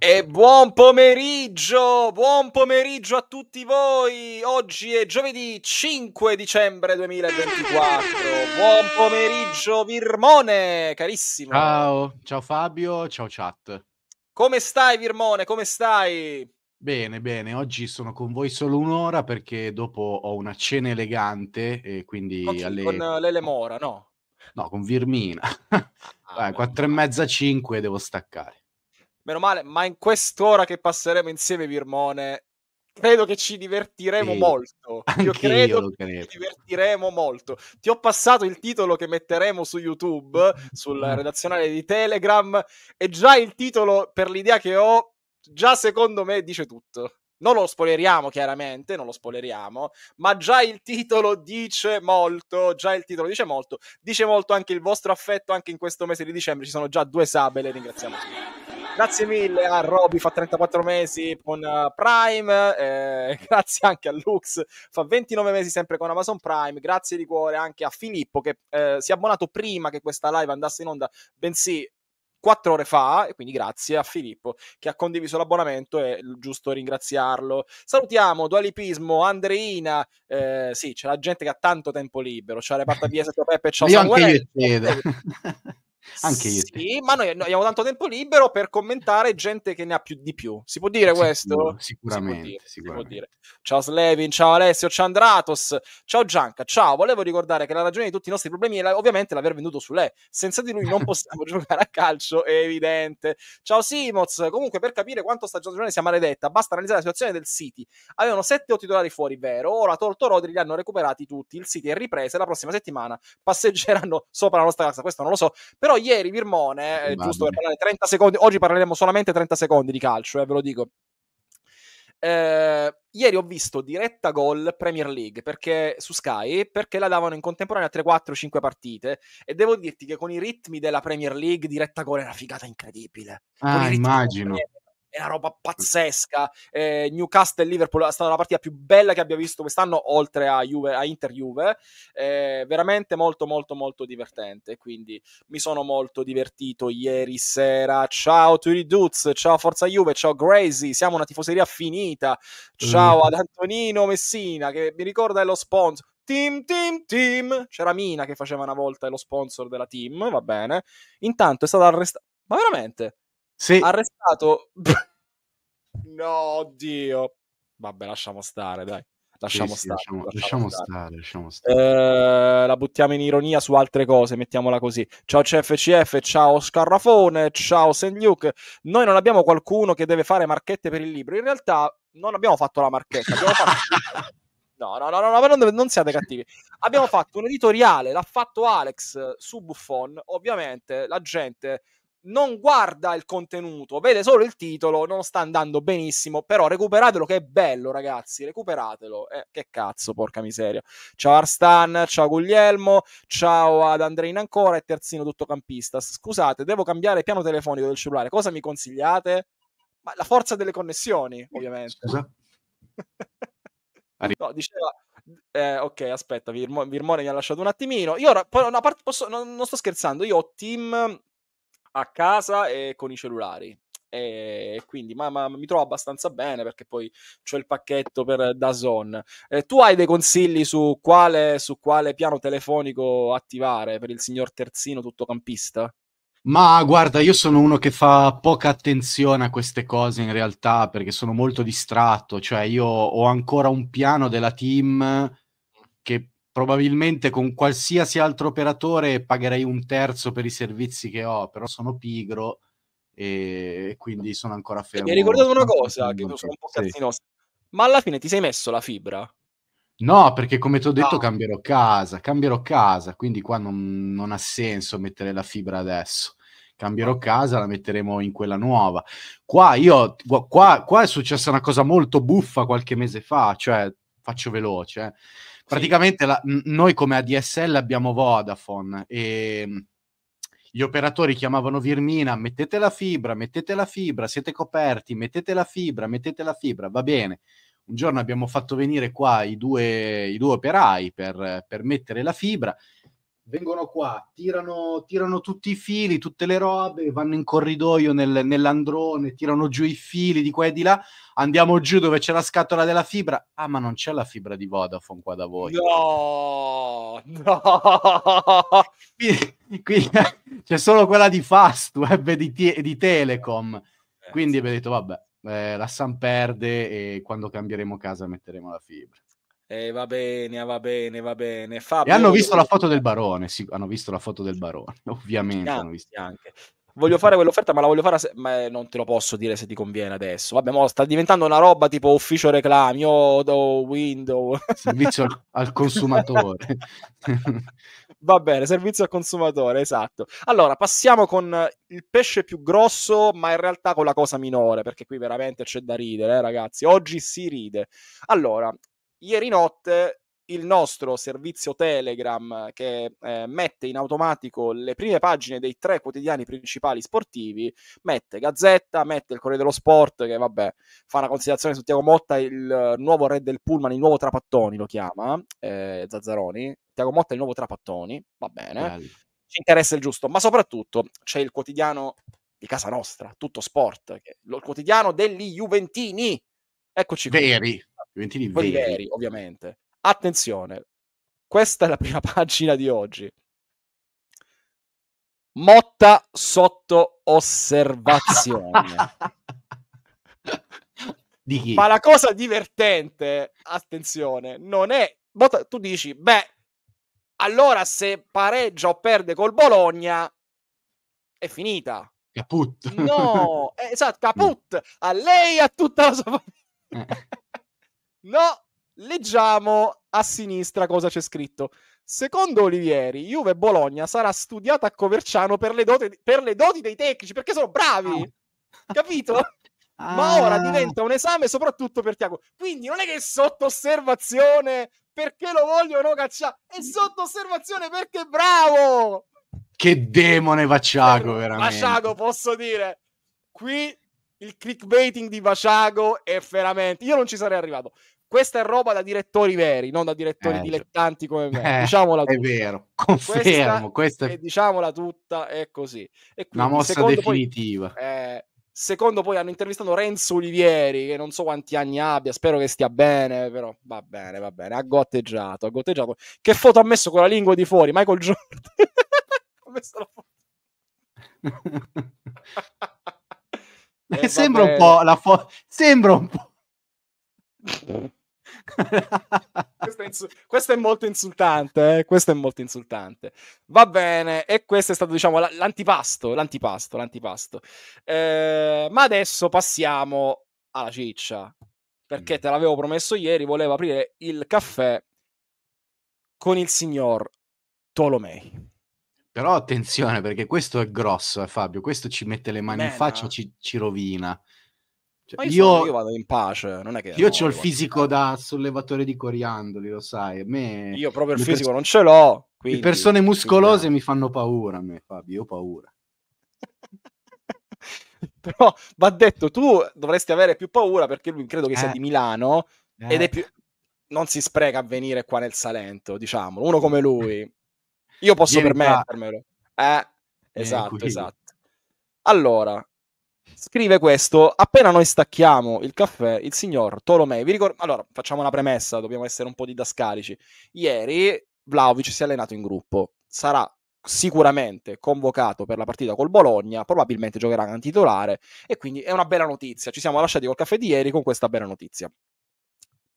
E buon pomeriggio, buon pomeriggio a tutti voi. Oggi è giovedì 5 dicembre 2024. Buon pomeriggio Virmone, carissimo. Ciao, ciao Fabio, ciao chat. Come stai Virmone? Come stai? Bene, bene, oggi sono con voi solo un'ora perché dopo ho una cena elegante e quindi con, chi? alle... con eh, no? No, con Virmina. Ah, eh, quattro e mezza, cinque devo staccare. Meno male, ma in quest'ora che passeremo insieme, Virmone, credo che ci divertiremo sì, molto. Io credo, io credo, che ci divertiremo molto. Ti ho passato il titolo che metteremo su YouTube, sul ah. redazionale di Telegram, e già il titolo, per l'idea che ho, già secondo me dice tutto. Non lo spoileriamo chiaramente, non lo spoileriamo, ma già il titolo dice molto, già il titolo dice molto, dice molto anche il vostro affetto anche in questo mese di dicembre, ci sono già due sabe, le ringraziamo Grazie mille a Roby, fa 34 mesi con eh, Prime, eh, grazie anche a Lux, fa 29 mesi sempre con Amazon Prime, grazie di cuore anche a Filippo che eh, si è abbonato prima che questa live andasse in onda, bensì quattro ore fa e quindi grazie a Filippo che ha condiviso l'abbonamento è giusto ringraziarlo salutiamo Dualipismo Andreina eh, sì c'è la gente che ha tanto tempo libero c'è la reparta Biesa Peppe ciao io San anche Guarelli. io cedo Anche io. Sì, ma noi, abbiamo tanto tempo libero per commentare gente che ne ha più di più. Si può dire Sicuro, questo? Sicuramente, si può dire, sicuramente. Si può dire. Ciao Slevin, ciao Alessio, ciao Andratos, ciao Gianca, ciao. Volevo ricordare che la ragione di tutti i nostri problemi è la, ovviamente l'aver venduto su lei. Senza di lui non possiamo giocare a calcio, è evidente. Ciao Simoz, comunque per capire quanto stagione sia maledetta, basta analizzare la situazione del City. Avevano 7-8 titolari fuori, vero? Ora tolto Rodri li hanno recuperati tutti. Il City è ripresa e la prossima settimana passeggeranno sopra la nostra casa. Questo non lo so, però ieri Virmone, eh, giusto per parlare 30 secondi, oggi parleremo solamente 30 secondi di calcio, eh, ve lo dico. Eh, ieri ho visto diretta gol Premier League perché, su Sky perché la davano in contemporanea 3, 4, 5 partite e devo dirti che con i ritmi della Premier League diretta gol è una figata incredibile. Ah, immagino. Premier, una roba pazzesca. Eh, Newcastle e Liverpool è stata la partita più bella che abbia visto quest'anno, oltre a, Juve, a Inter Juve. Eh, veramente molto, molto, molto divertente. Quindi mi sono molto divertito ieri sera. Ciao Turiduz, ciao Forza Juve, ciao Grazy. Siamo una tifoseria finita. Ciao mm. ad Antonino Messina, che mi ricorda è lo sponsor. Team, team, team. C'era Mina che faceva una volta lo sponsor della team, va bene. Intanto è stata arrestata. Ma veramente? Sì. Arrestato. no, oddio. Vabbè, lasciamo stare, dai. Lasciamo, sì, sì, stare, lasciamo, lasciamo, stare, lasciamo, stare, eh, la buttiamo in ironia su altre cose, mettiamola così. Ciao CFCF, ciao Scarrafone, ciao St. Noi non abbiamo qualcuno che deve fare marchette per il libro. In realtà non abbiamo fatto la marchetta, fatto... No, no, no, no, no non, non, siate cattivi. Abbiamo fatto un editoriale, l'ha fatto Alex su Buffon. Ovviamente la gente non guarda il contenuto, vede solo il titolo, non sta andando benissimo, però recuperatelo che è bello ragazzi, recuperatelo. Eh, che cazzo, porca miseria. Ciao Arstan, ciao Guglielmo, ciao ad Andrein ancora e terzino tutto campista. Scusate, devo cambiare piano telefonico del cellulare, cosa mi consigliate? Ma la forza delle connessioni, eh, ovviamente. Scusa. Esatto. no, diceva eh, ok, aspetta, Virmo, Virmone mi ha lasciato un attimino. Io ora, no, posso, non, non, sto scherzando, io ho team a casa e con i cellulari. E quindi ma, ma, mi trovo abbastanza bene perché poi c'è il pacchetto per Dazon. Eh, tu hai dei consigli su quale, su quale piano telefonico attivare per il signor terzino tutto campista? Ma guarda, io sono uno che fa poca attenzione a queste cose in realtà perché sono molto distratto, cioè io ho ancora un piano della team che probabilmente con qualsiasi altro operatore pagherei un terzo per i servizi che ho, però sono pigro e quindi sono ancora fermo. Mi hai ricordato una cosa, che sono un po' cazzinoso, sì. ma alla fine ti sei messo la fibra? No, perché come ti ho detto ah. cambierò casa, cambierò casa, quindi qua non, non ha senso mettere la fibra adesso cambierò ah. casa, la metteremo in quella nuova. Qua, io, qua, qua è successa una cosa molto buffa qualche mese fa, cioè faccio veloce. Eh. Praticamente la, noi come ADSL abbiamo Vodafone e ehm, gli operatori chiamavano Virmina, mettete la fibra, mettete la fibra, siete coperti, mettete la fibra, mettete la fibra, va bene. Un giorno abbiamo fatto venire qua i due, i due operai per, per mettere la fibra vengono qua, tirano, tirano, tutti i fili, tutte le robe, vanno in corridoio nel, nell'androne, tirano giù i fili di qua e di là, andiamo giù dove c'è la scatola della fibra. Ah, ma non c'è la fibra di Vodafone qua da voi. No, no. Quindi, quindi c'è solo quella di Fastweb e di, di, Telecom. Eh, quindi abbiamo detto, vabbè, eh, la San perde e quando cambieremo casa metteremo la fibra. Eh, va bene, va bene, va bene. Fabio, e hanno visto la foto del barone, sì, hanno visto la foto del barone, ovviamente. Anche, hanno visto. Anche. Voglio fare quell'offerta, ma la voglio fare, se... ma eh, non te lo posso dire se ti conviene adesso. Vabbè, mo sta diventando una roba tipo ufficio reclami, o window. Servizio al, al consumatore. Va bene, servizio al consumatore, esatto. Allora, passiamo con il pesce più grosso, ma in realtà con la cosa minore, perché qui veramente c'è da ridere, eh, ragazzi. Oggi si ride. Allora, Ieri notte il nostro servizio Telegram che eh, mette in automatico le prime pagine dei tre quotidiani principali sportivi, mette Gazzetta, mette il Corriere dello Sport che vabbè fa una considerazione su Tiago Motta, il nuovo re del Pullman, il nuovo Trapattoni lo chiama, eh, Zazzaroni, Tiago Motta il nuovo Trapattoni, va bene, ci interessa il giusto, ma soprattutto c'è il quotidiano di casa nostra, tutto sport, che, lo, il quotidiano degli Juventini, eccoci qui. Veri Juventini veri. veri, ovviamente. Attenzione, questa è la prima pagina di oggi. Motta sotto osservazione. di chi? Ma la cosa divertente, attenzione, non è... Motta, tu dici, beh, allora se pareggia o perde col Bologna, è finita. Caput. No, eh, esatto, caput. A lei e a tutta la sua eh. famiglia. No, leggiamo a sinistra cosa c'è scritto. Secondo Olivieri, Juve Bologna sarà studiata a Coverciano per le, dote, per le doti dei tecnici, perché sono bravi. Ah. Capito? Ah. Ma ora diventa un esame soprattutto per Tiago. Quindi non è che è sotto osservazione perché lo vogliono cacciare, è sotto osservazione perché è bravo. Che demone Vacciago, veramente. Vacciago, posso dire. Qui il clickbaiting di Vasciago è veramente... Io non ci sarei arrivato. Questa è roba da direttori veri, non da direttori eh, dilettanti come me. Eh, diciamola tutta. È vero, confermo. Questa, questa è... diciamola tutta, è così. E quindi, Una mossa definitiva. Poi, eh, secondo poi hanno intervistato Renzo Olivieri, che non so quanti anni abbia, spero che stia bene, però va bene, va bene, ha gotteggiato, ha gotteggiato. Che foto ha messo con la lingua di fuori? Michael Jordan. ha messo la foto. Eh, eh, sembra, un po la fo- sembra un po' questo, è insu- questo, è molto insultante. Eh? Questo è molto insultante. Va bene, e questo è stato, diciamo, l- l'antipasto. L'antipasto, l'antipasto. Eh, ma adesso passiamo alla ciccia. Perché mm. te l'avevo promesso ieri, volevo aprire il caffè con il signor Tolomei. Però attenzione perché questo è grosso, eh, Fabio. Questo ci mette le mani Beh, in faccia, eh. ci, ci, rovina. Cioè, io, io, io, vado in pace, non è che. Io ho il fisico da sollevatore di coriandoli, lo sai. Me, io proprio il fisico pers- non ce l'ho. Quindi, le persone muscolose quindi... mi fanno paura a me, Fabio. io Ho paura. Però va detto, tu dovresti avere più paura perché lui credo che eh. sia di Milano eh. ed è più, non si spreca a venire qua nel Salento, diciamo, Uno come lui io posso Vieni permettermelo. Eh, eh esatto, esatto. Allora, scrive questo, appena noi stacchiamo il caffè, il signor Tolomei, vi ricordo, allora, facciamo una premessa, dobbiamo essere un po' didascalici. Ieri Vlaovic si è allenato in gruppo, sarà sicuramente convocato per la partita col Bologna, probabilmente giocherà anche titolare e quindi è una bella notizia. Ci siamo lasciati col caffè di ieri con questa bella notizia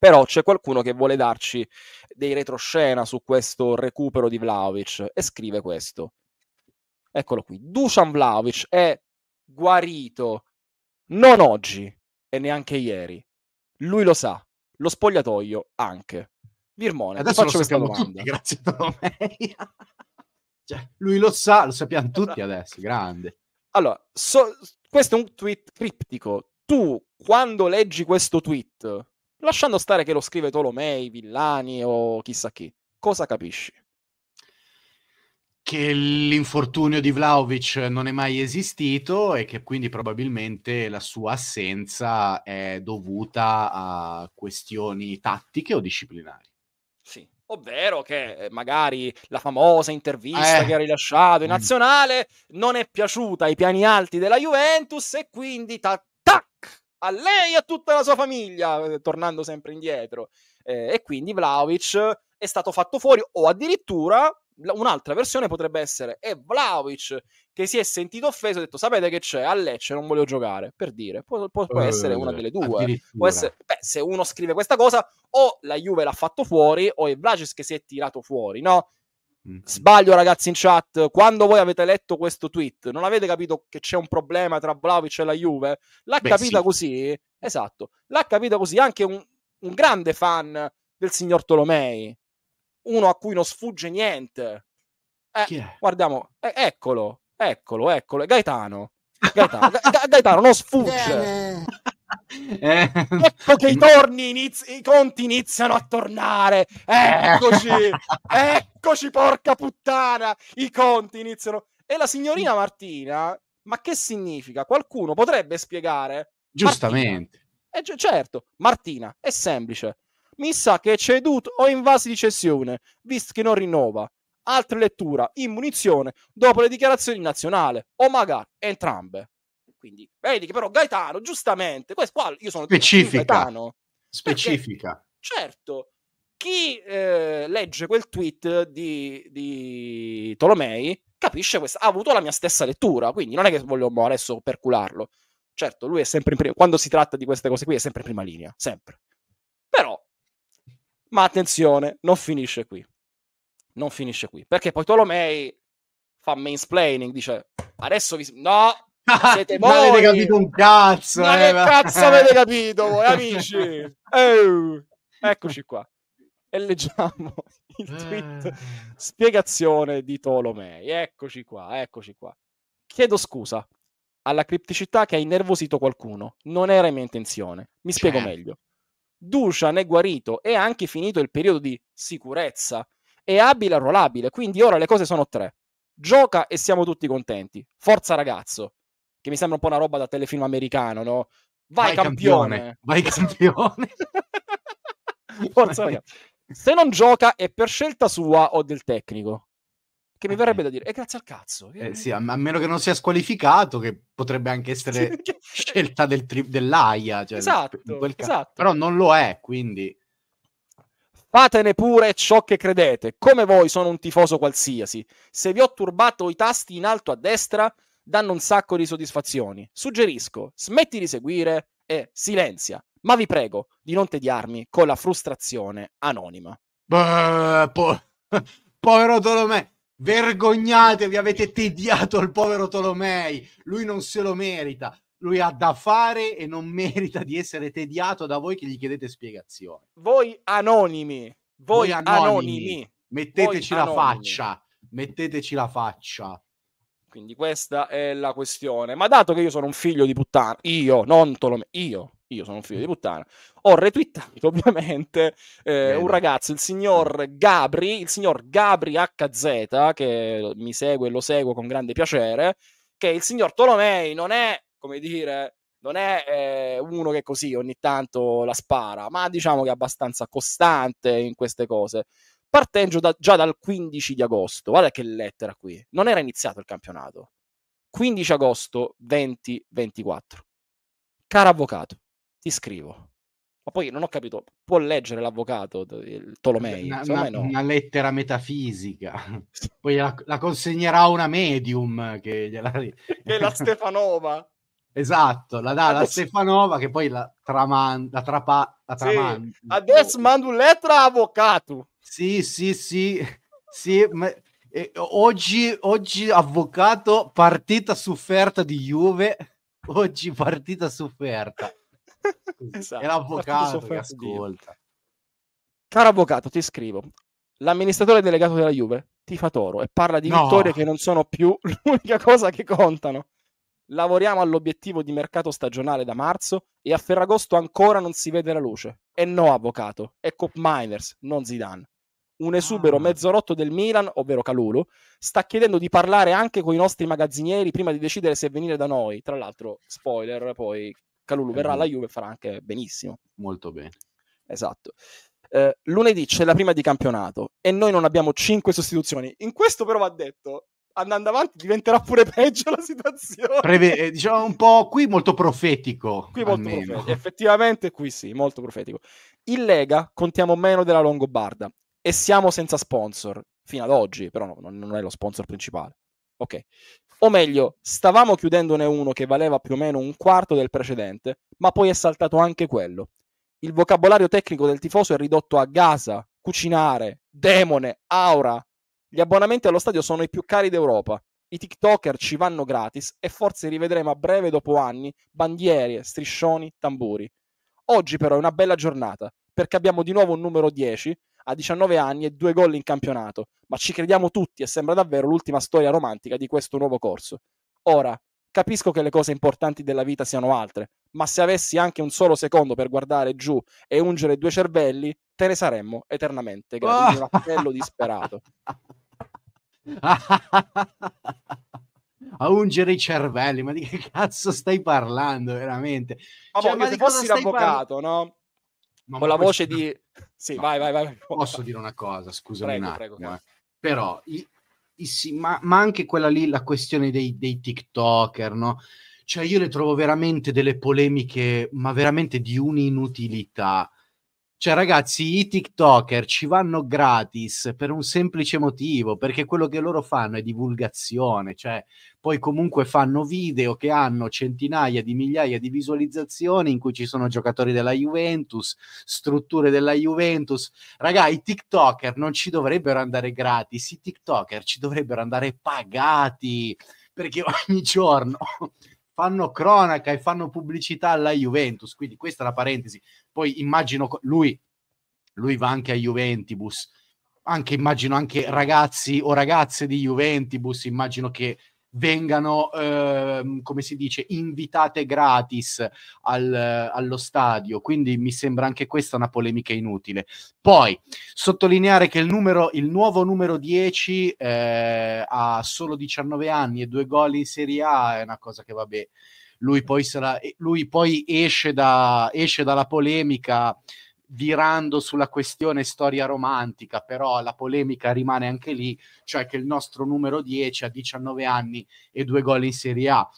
però c'è qualcuno che vuole darci dei retroscena su questo recupero di Vlaovic e scrive questo. Eccolo qui. Dusan Vlaovic è guarito non oggi e neanche ieri. Lui lo sa, lo spogliatoio anche. Virmone, adesso faccio questa domanda. Tutti, grazie Tolomeia. cioè, lui lo sa, lo sappiamo tutti adesso, grande. Allora, so, questo è un tweet criptico. Tu, quando leggi questo tweet, Lasciando stare che lo scrive Tolomei, Villani o chissà chi, cosa capisci? Che l'infortunio di Vlaovic non è mai esistito e che quindi probabilmente la sua assenza è dovuta a questioni tattiche o disciplinari. Sì, ovvero che eh, magari la famosa intervista eh. che ha rilasciato in mm. nazionale non è piaciuta ai piani alti della Juventus e quindi ta- tac a lei e a tutta la sua famiglia, eh, tornando sempre indietro. Eh, e quindi Vlaovic è stato fatto fuori o addirittura un'altra versione potrebbe essere è Vlaovic che si è sentito offeso e ha detto sapete che c'è a Lecce non voglio giocare per dire può, può, può eh, essere una delle due essere, beh, se uno scrive questa cosa o la Juve l'ha fatto fuori o è Vlaovic che si è tirato fuori no? Mm. Sbaglio ragazzi in chat, quando voi avete letto questo tweet non avete capito che c'è un problema tra Vlaovic e la Juve? L'ha Beh, capita sì. così? Esatto, l'ha capita così anche un, un grande fan del signor Tolomei, uno a cui non sfugge niente. Eh, guardiamo, eh, eccolo, eccolo, eccolo, Gaetano. Gaetano, Gaetano non sfugge. eh. Ecco che i, mm. torni iniz- i conti iniziano a tornare. Eccoci, eccoci, porca puttana. I conti iniziano. E la signorina Martina, ma che significa? Qualcuno potrebbe spiegare? Giustamente. Martina. Eh, certo, Martina, è semplice. Mi sa che è ceduto o in invasi di cessione, visto che non rinnova. Altra lettura, munizione, dopo le dichiarazioni nazionali, o magari entrambe. Quindi vedi che però Gaetano, giustamente, questo qua io sono specifica, Gaetano, specifica. Perché, certo, chi eh, legge quel tweet di, di Tolomei capisce questa, ha avuto la mia stessa lettura, quindi non è che voglio boh, adesso percularlo. Certo, lui è sempre in prima, quando si tratta di queste cose qui è sempre in prima linea, sempre. Però, ma attenzione, non finisce qui. Non finisce qui, perché poi Tolomei fa mansplaining, dice adesso vi... No, siete non avete capito un cazzo. Non eh, cazzo avete capito voi, amici. Oh, eccoci qua. E leggiamo il tweet. Spiegazione di Tolomei. Eccoci qua, eccoci qua. Chiedo scusa alla cripticità che ha innervosito qualcuno. Non era mia intenzione. Mi spiego certo. meglio. Dushan è guarito e ha anche finito il periodo di sicurezza. È abile e rollabile, quindi ora le cose sono tre. Gioca e siamo tutti contenti. Forza ragazzo che mi sembra un po' una roba da telefilm americano, no? Vai, vai campione. campione. Vai campione. Forza, vai. Se non gioca è per scelta sua o del tecnico. Che mi verrebbe da dire, e grazie al cazzo. Eh, sì, a, meno che non sia squalificato, che potrebbe anche essere scelta del tri- dell'AIA. Cioè esatto, del, esatto. Però non lo è, quindi fatene pure ciò che credete. Come voi sono un tifoso qualsiasi. Se vi ho turbato i tasti in alto a destra, danno un sacco di soddisfazioni. Suggerisco, smetti di seguire e silenzia, ma vi prego di non tediarmi con la frustrazione anonima. po- povero Tolomei, vergognatevi, avete tediato il povero Tolomei, lui non se lo merita lui ha da fare e non merita di essere tediato da voi che gli chiedete spiegazioni. Voi anonimi, voi, voi anonimi, anonimi, metteteci voi la anonimi. faccia, metteteci la faccia. Quindi questa è la questione. Ma dato che io sono un figlio di puttana, io, non Tolomeo, io, io sono un figlio di puttana, ho retweetato ovviamente eh, un ragazzo, il signor Gabri, il signor Gabri HZ, che mi segue e lo seguo con grande piacere, che il signor Tolomei non è, come dire, non è eh, uno che così ogni tanto la spara, ma diciamo che è abbastanza costante in queste cose partendo da, già dal 15 di agosto. Guarda che lettera qui. Non era iniziato il campionato. 15 agosto 2024. Caro avvocato, ti scrivo. Ma poi non ho capito, può leggere l'avvocato il Tolomei? Una, una, no. una lettera metafisica. Poi la, la consegnerà una medium che gliela... è la Stefanova. Esatto, la dà la Stefanova che poi la, traman- la, trapa- la tramanda. Sì. Adesso mando un lettera avvocato. Sì, sì, sì, sì, ma... Eh, oggi, oggi avvocato, partita sofferta di Juve, oggi partita sofferta. esatto, è l'avvocato che ascolta. Caro avvocato, ti scrivo. L'amministratore delegato della Juve ti fa toro e parla di no. vittorie che non sono più l'unica cosa che contano. Lavoriamo all'obiettivo di mercato stagionale da marzo e a Ferragosto ancora non si vede la luce. E no, avvocato, è Cop Miners, non Zidane un esubero ah. mezzo rotto del Milan, ovvero Calulu, sta chiedendo di parlare anche con i nostri magazzinieri prima di decidere se venire da noi. Tra l'altro, spoiler, poi Calulu eh verrà alla Juve e farà anche benissimo. Molto bene. Esatto. Eh, lunedì c'è la prima di campionato e noi non abbiamo 5 sostituzioni. In questo però va detto, andando avanti diventerà pure peggio la situazione. Preve- eh, diciamo un po' qui molto profetico. Qui molto profetico. Effettivamente qui sì, molto profetico. In Lega contiamo meno della Longobarda e siamo senza sponsor fino ad oggi, però no, non è lo sponsor principale. Ok. O meglio, stavamo chiudendone uno che valeva più o meno un quarto del precedente, ma poi è saltato anche quello. Il vocabolario tecnico del tifoso è ridotto a Gaza, cucinare, demone, aura. Gli abbonamenti allo stadio sono i più cari d'Europa. I TikToker ci vanno gratis e forse rivedremo a breve dopo anni bandiere, striscioni, tamburi. Oggi però è una bella giornata perché abbiamo di nuovo un numero 10 a 19 anni e due gol in campionato, ma ci crediamo tutti e sembra davvero l'ultima storia romantica di questo nuovo corso. Ora, capisco che le cose importanti della vita siano altre, ma se avessi anche un solo secondo per guardare giù e ungere due cervelli, te ne saremmo eternamente grati. Oh! Un appello disperato. a ungere i cervelli, ma di che cazzo stai parlando veramente? Ma cioè, ma se fossi l'avvocato, par- no? con la voce di... Sì, no, vai, vai, vai. Posso dire una cosa, scusami prego, un attimo. Prego. Eh. Però, i, i, sì, ma, ma, anche quella lì, la questione dei, dei TikToker, no? Cioè, io le trovo veramente delle polemiche, ma veramente di un'inutilità. Cioè, ragazzi, i TikToker ci vanno gratis per un semplice motivo, perché quello che loro fanno è divulgazione, cioè poi comunque fanno video che hanno centinaia di migliaia di visualizzazioni in cui ci sono giocatori della Juventus, strutture della Juventus. Ragazzi, i TikToker non ci dovrebbero andare gratis, i TikToker ci dovrebbero andare pagati, perché ogni giorno fanno cronaca e fanno pubblicità alla Juventus. Quindi questa è la parentesi. Poi immagino lui, lui va anche a Juventus. Anche immagino anche ragazzi o ragazze di Juventus, immagino che vengano, eh, come si dice, invitate gratis al, allo stadio. Quindi mi sembra anche questa una polemica inutile. Poi sottolineare che il, numero, il nuovo numero 10 eh, ha solo 19 anni e due gol in Serie A è una cosa che vabbè. Lui poi, sarà, lui poi esce, da, esce dalla polemica virando sulla questione storia romantica, però la polemica rimane anche lì, cioè che il nostro numero 10 a 19 anni e due gol in Serie A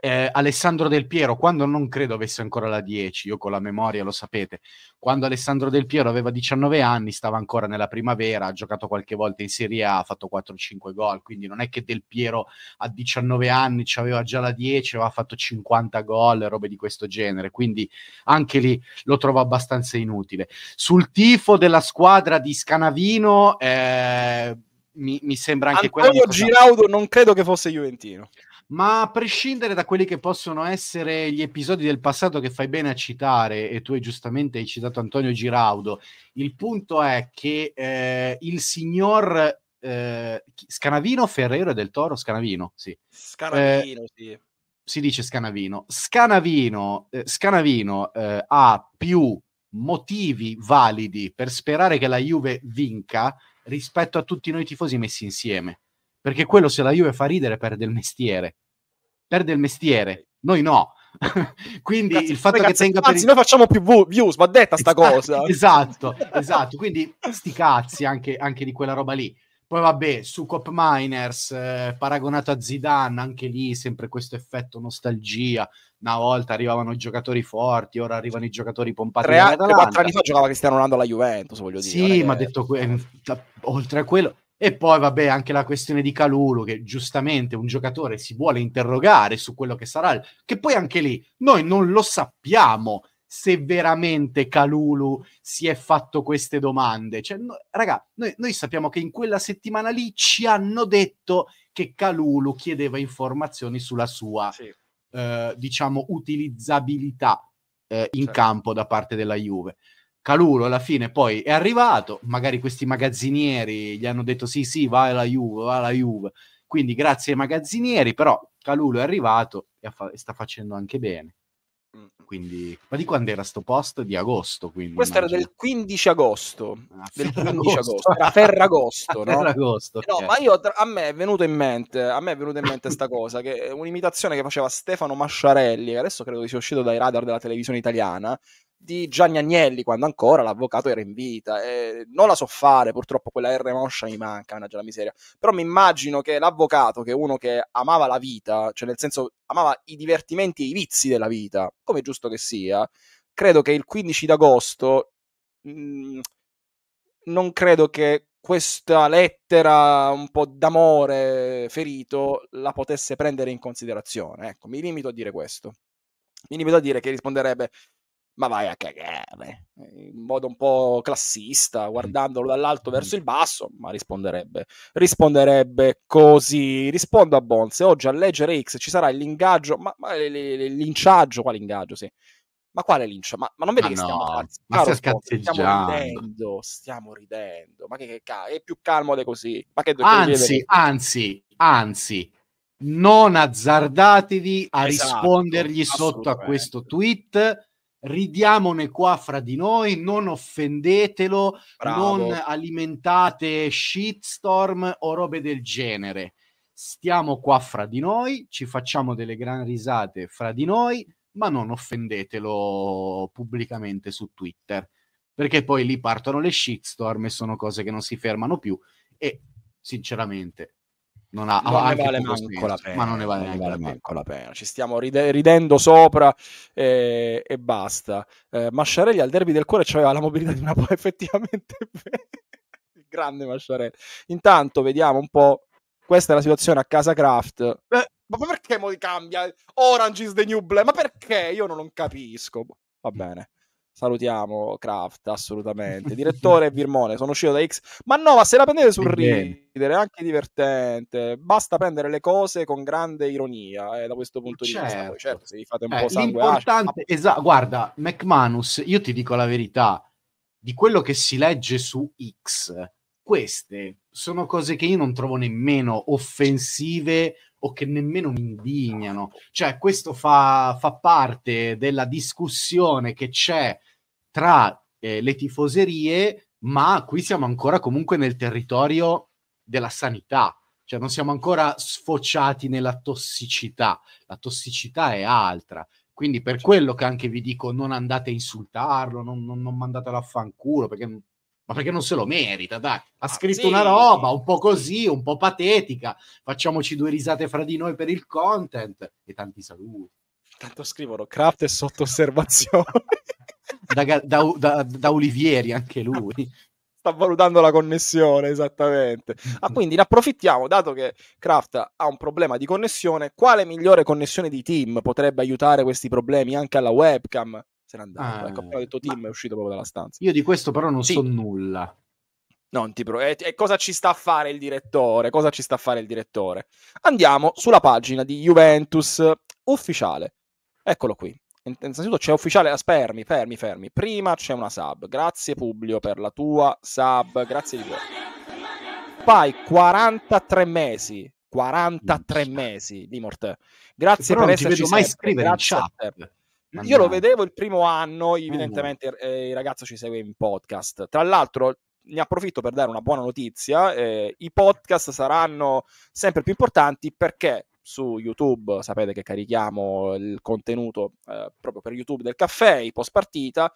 eh, Alessandro Del Piero, quando non credo avesse ancora la 10, io con la memoria lo sapete, quando Alessandro Del Piero aveva 19 anni, stava ancora nella primavera, ha giocato qualche volta in Serie A, ha fatto 4-5 gol, quindi non è che Del Piero a 19 anni ci aveva già la 10, aveva fatto 50 gol, robe di questo genere, quindi anche lì lo trovo abbastanza inutile. Sul tifo della squadra di Scanavino... Eh, mi, mi, sembra anche Antonio quello. Antonio Giraudo non credo che fosse Juventino. Ma a prescindere da quelli che possono essere gli episodi del passato che fai bene a citare, e tu hai giustamente citato Antonio Giraudo, il punto è che eh, il signor eh, Scanavino Ferrero del Toro, Scanavino, sì. Scanavino, eh, sì. Si dice Scanavino. Scanavino, eh, Scanavino eh, ha più motivi validi per sperare che la Juve vinca rispetto a tutti noi tifosi messi insieme perché quello se la Juve fa ridere perde il mestiere. Perde il mestiere, noi no. Quindi cazzo, il fatto ragazzi, che tenga anzi, per... noi facciamo più views, ma detta sta esatto, cosa. Esatto, esatto. Quindi sti cazzi anche, anche, di quella roba lì. Poi vabbè, su Cop Miners, eh, paragonato a Zidane, anche lì sempre questo effetto nostalgia. Una volta arrivavano i giocatori forti, ora arrivano i giocatori pompati. Tre, tre quattro anni fa giocava Cristiano Ronaldo alla Juventus, voglio dire. Sì, ma detto que- eh, oltre a quello, e poi, vabbè, anche la questione di Calulu, che giustamente un giocatore si vuole interrogare su quello che sarà, il... che poi anche lì noi non lo sappiamo se veramente Calulu si è fatto queste domande. Cioè, no, raga, noi, noi sappiamo che in quella settimana lì ci hanno detto che Calulu chiedeva informazioni sulla sua, sì. eh, diciamo, utilizzabilità eh, in certo. campo da parte della Juve. Calulo alla fine poi è arrivato, magari questi magazzinieri gli hanno detto sì sì vai alla Juve, vai alla Juve, quindi grazie ai magazzinieri, però Calulo è arrivato e, fa- e sta facendo anche bene. Mm. Quindi, ma di quando era sto post? Di agosto, quindi. Questo immagino. era del 15 agosto. Ah, del 15 agosto. Era Ferragosto, no? Ferragosto. No, ma certo. io, a me è venuto in mente, a me è venuta in mente sta cosa, che un'imitazione che faceva Stefano Masciarelli, che adesso credo che sia uscito dai radar della televisione italiana, di Gianni Agnelli, quando ancora l'avvocato era in vita. Eh, non la so fare, purtroppo quella R moscia mi manca, mannaggia la miseria. Però mi immagino che l'avvocato, che è uno che amava la vita, cioè nel senso amava i divertimenti e i vizi della vita, come giusto che sia, credo che il 15 d'agosto... Mh, mm, non credo che questa lettera un po' d'amore ferito la potesse prendere in considerazione. Ecco, mi limito a dire questo. Mi limito a dire che risponderebbe ma vai a cagare, in modo un po' classista, guardandolo dall'alto verso il basso, ma risponderebbe, risponderebbe così, rispondo a Bonze, oggi a leggere X ci sarà il lingaggio, ma, ma l- l- linciaggio, quale lingaggio, sì, ma quale lincia? Ma, ma non vedi ma che stiamo no, cazz- ma stiamo ridendo, stiamo ridendo, ma che, che cazzo, è più calmo di così, ma che anzi, anzi, anzi, non azzardatevi a esatto, rispondergli sotto a questo tweet, ridiamone qua fra di noi, non offendetelo, Bravo. non alimentate shitstorm o robe del genere. Stiamo qua fra di noi, ci facciamo delle gran risate fra di noi, ma non offendetelo pubblicamente su Twitter, perché poi lì partono le shitstorm e sono cose che non si fermano più e sinceramente non, ha, non ne vale manco la pena, ma non ne vale, eh, ne vale manco la pena. Ci stiamo ride- ridendo sopra e, eh, e basta. Eh, Masciarelli al derby del cuore aveva la mobilità di una po' effettivamente grande Masciarelli. Intanto vediamo un po'. Questa è la situazione a casa Craft. Eh, ma perché mo cambia Orange is the New Black? Ma perché? Io non capisco. Boh, va mm. bene. Salutiamo Kraft, assolutamente. Direttore Virmone, sono uscito da X. Ma no, ma se la prendete sul ridere, è anche divertente. Basta prendere le cose con grande ironia, eh, da questo punto certo. di vista. Poi, certo, certo se vi fate un eh, po' sangue l'importante, ace, esatto, guarda, McManus, io ti dico la verità, di quello che si legge su X, queste sono cose che io non trovo nemmeno offensive o che nemmeno mi indignano. Cioè, questo fa, fa parte della discussione che c'è tra eh, le tifoserie, ma qui siamo ancora comunque nel territorio della sanità, cioè non siamo ancora sfociati nella tossicità, la tossicità è altra. Quindi per quello che anche vi dico non andate a insultarlo, non, non, non mandatelo a fanculo, perché, ma perché non se lo merita, dai. Ha ah, scritto ah, sì. una roba un po' così, un po' patetica, facciamoci due risate fra di noi per il content e tanti saluti. Tanto scrivono craft è sotto osservazione. da, da, da, da Olivieri anche lui. Sta valutando la connessione, esattamente. Ah, mm. quindi ne approfittiamo, dato che Kraft ha un problema di connessione, quale migliore connessione di team potrebbe aiutare questi problemi anche alla webcam? Se n'è andato, ah, ecco, appena detto team è uscito proprio dalla stanza. Io di questo però non sì. so nulla. Non ti pro- e, e, cosa ci sta a fare il direttore? Cosa ci sta a fare il direttore? Andiamo sulla pagina di Juventus ufficiale. Eccolo qui. Innanzitutto c'è ufficiale, fermi, ah, fermi, fermi. Prima c'è una sub. Grazie Publio per la tua sub, grazie di cuore. Poi 43 mesi, 43 mesi di Morte. Grazie Però per esserci mai sempre. Grazie Io lo vedevo il primo anno, eh, evidentemente eh, il ragazzo ci segue in podcast. Tra l'altro ne approfitto per dare una buona notizia, eh, i podcast saranno sempre più importanti perché su YouTube, sapete che carichiamo il contenuto eh, proprio per YouTube del caffè, i post partita,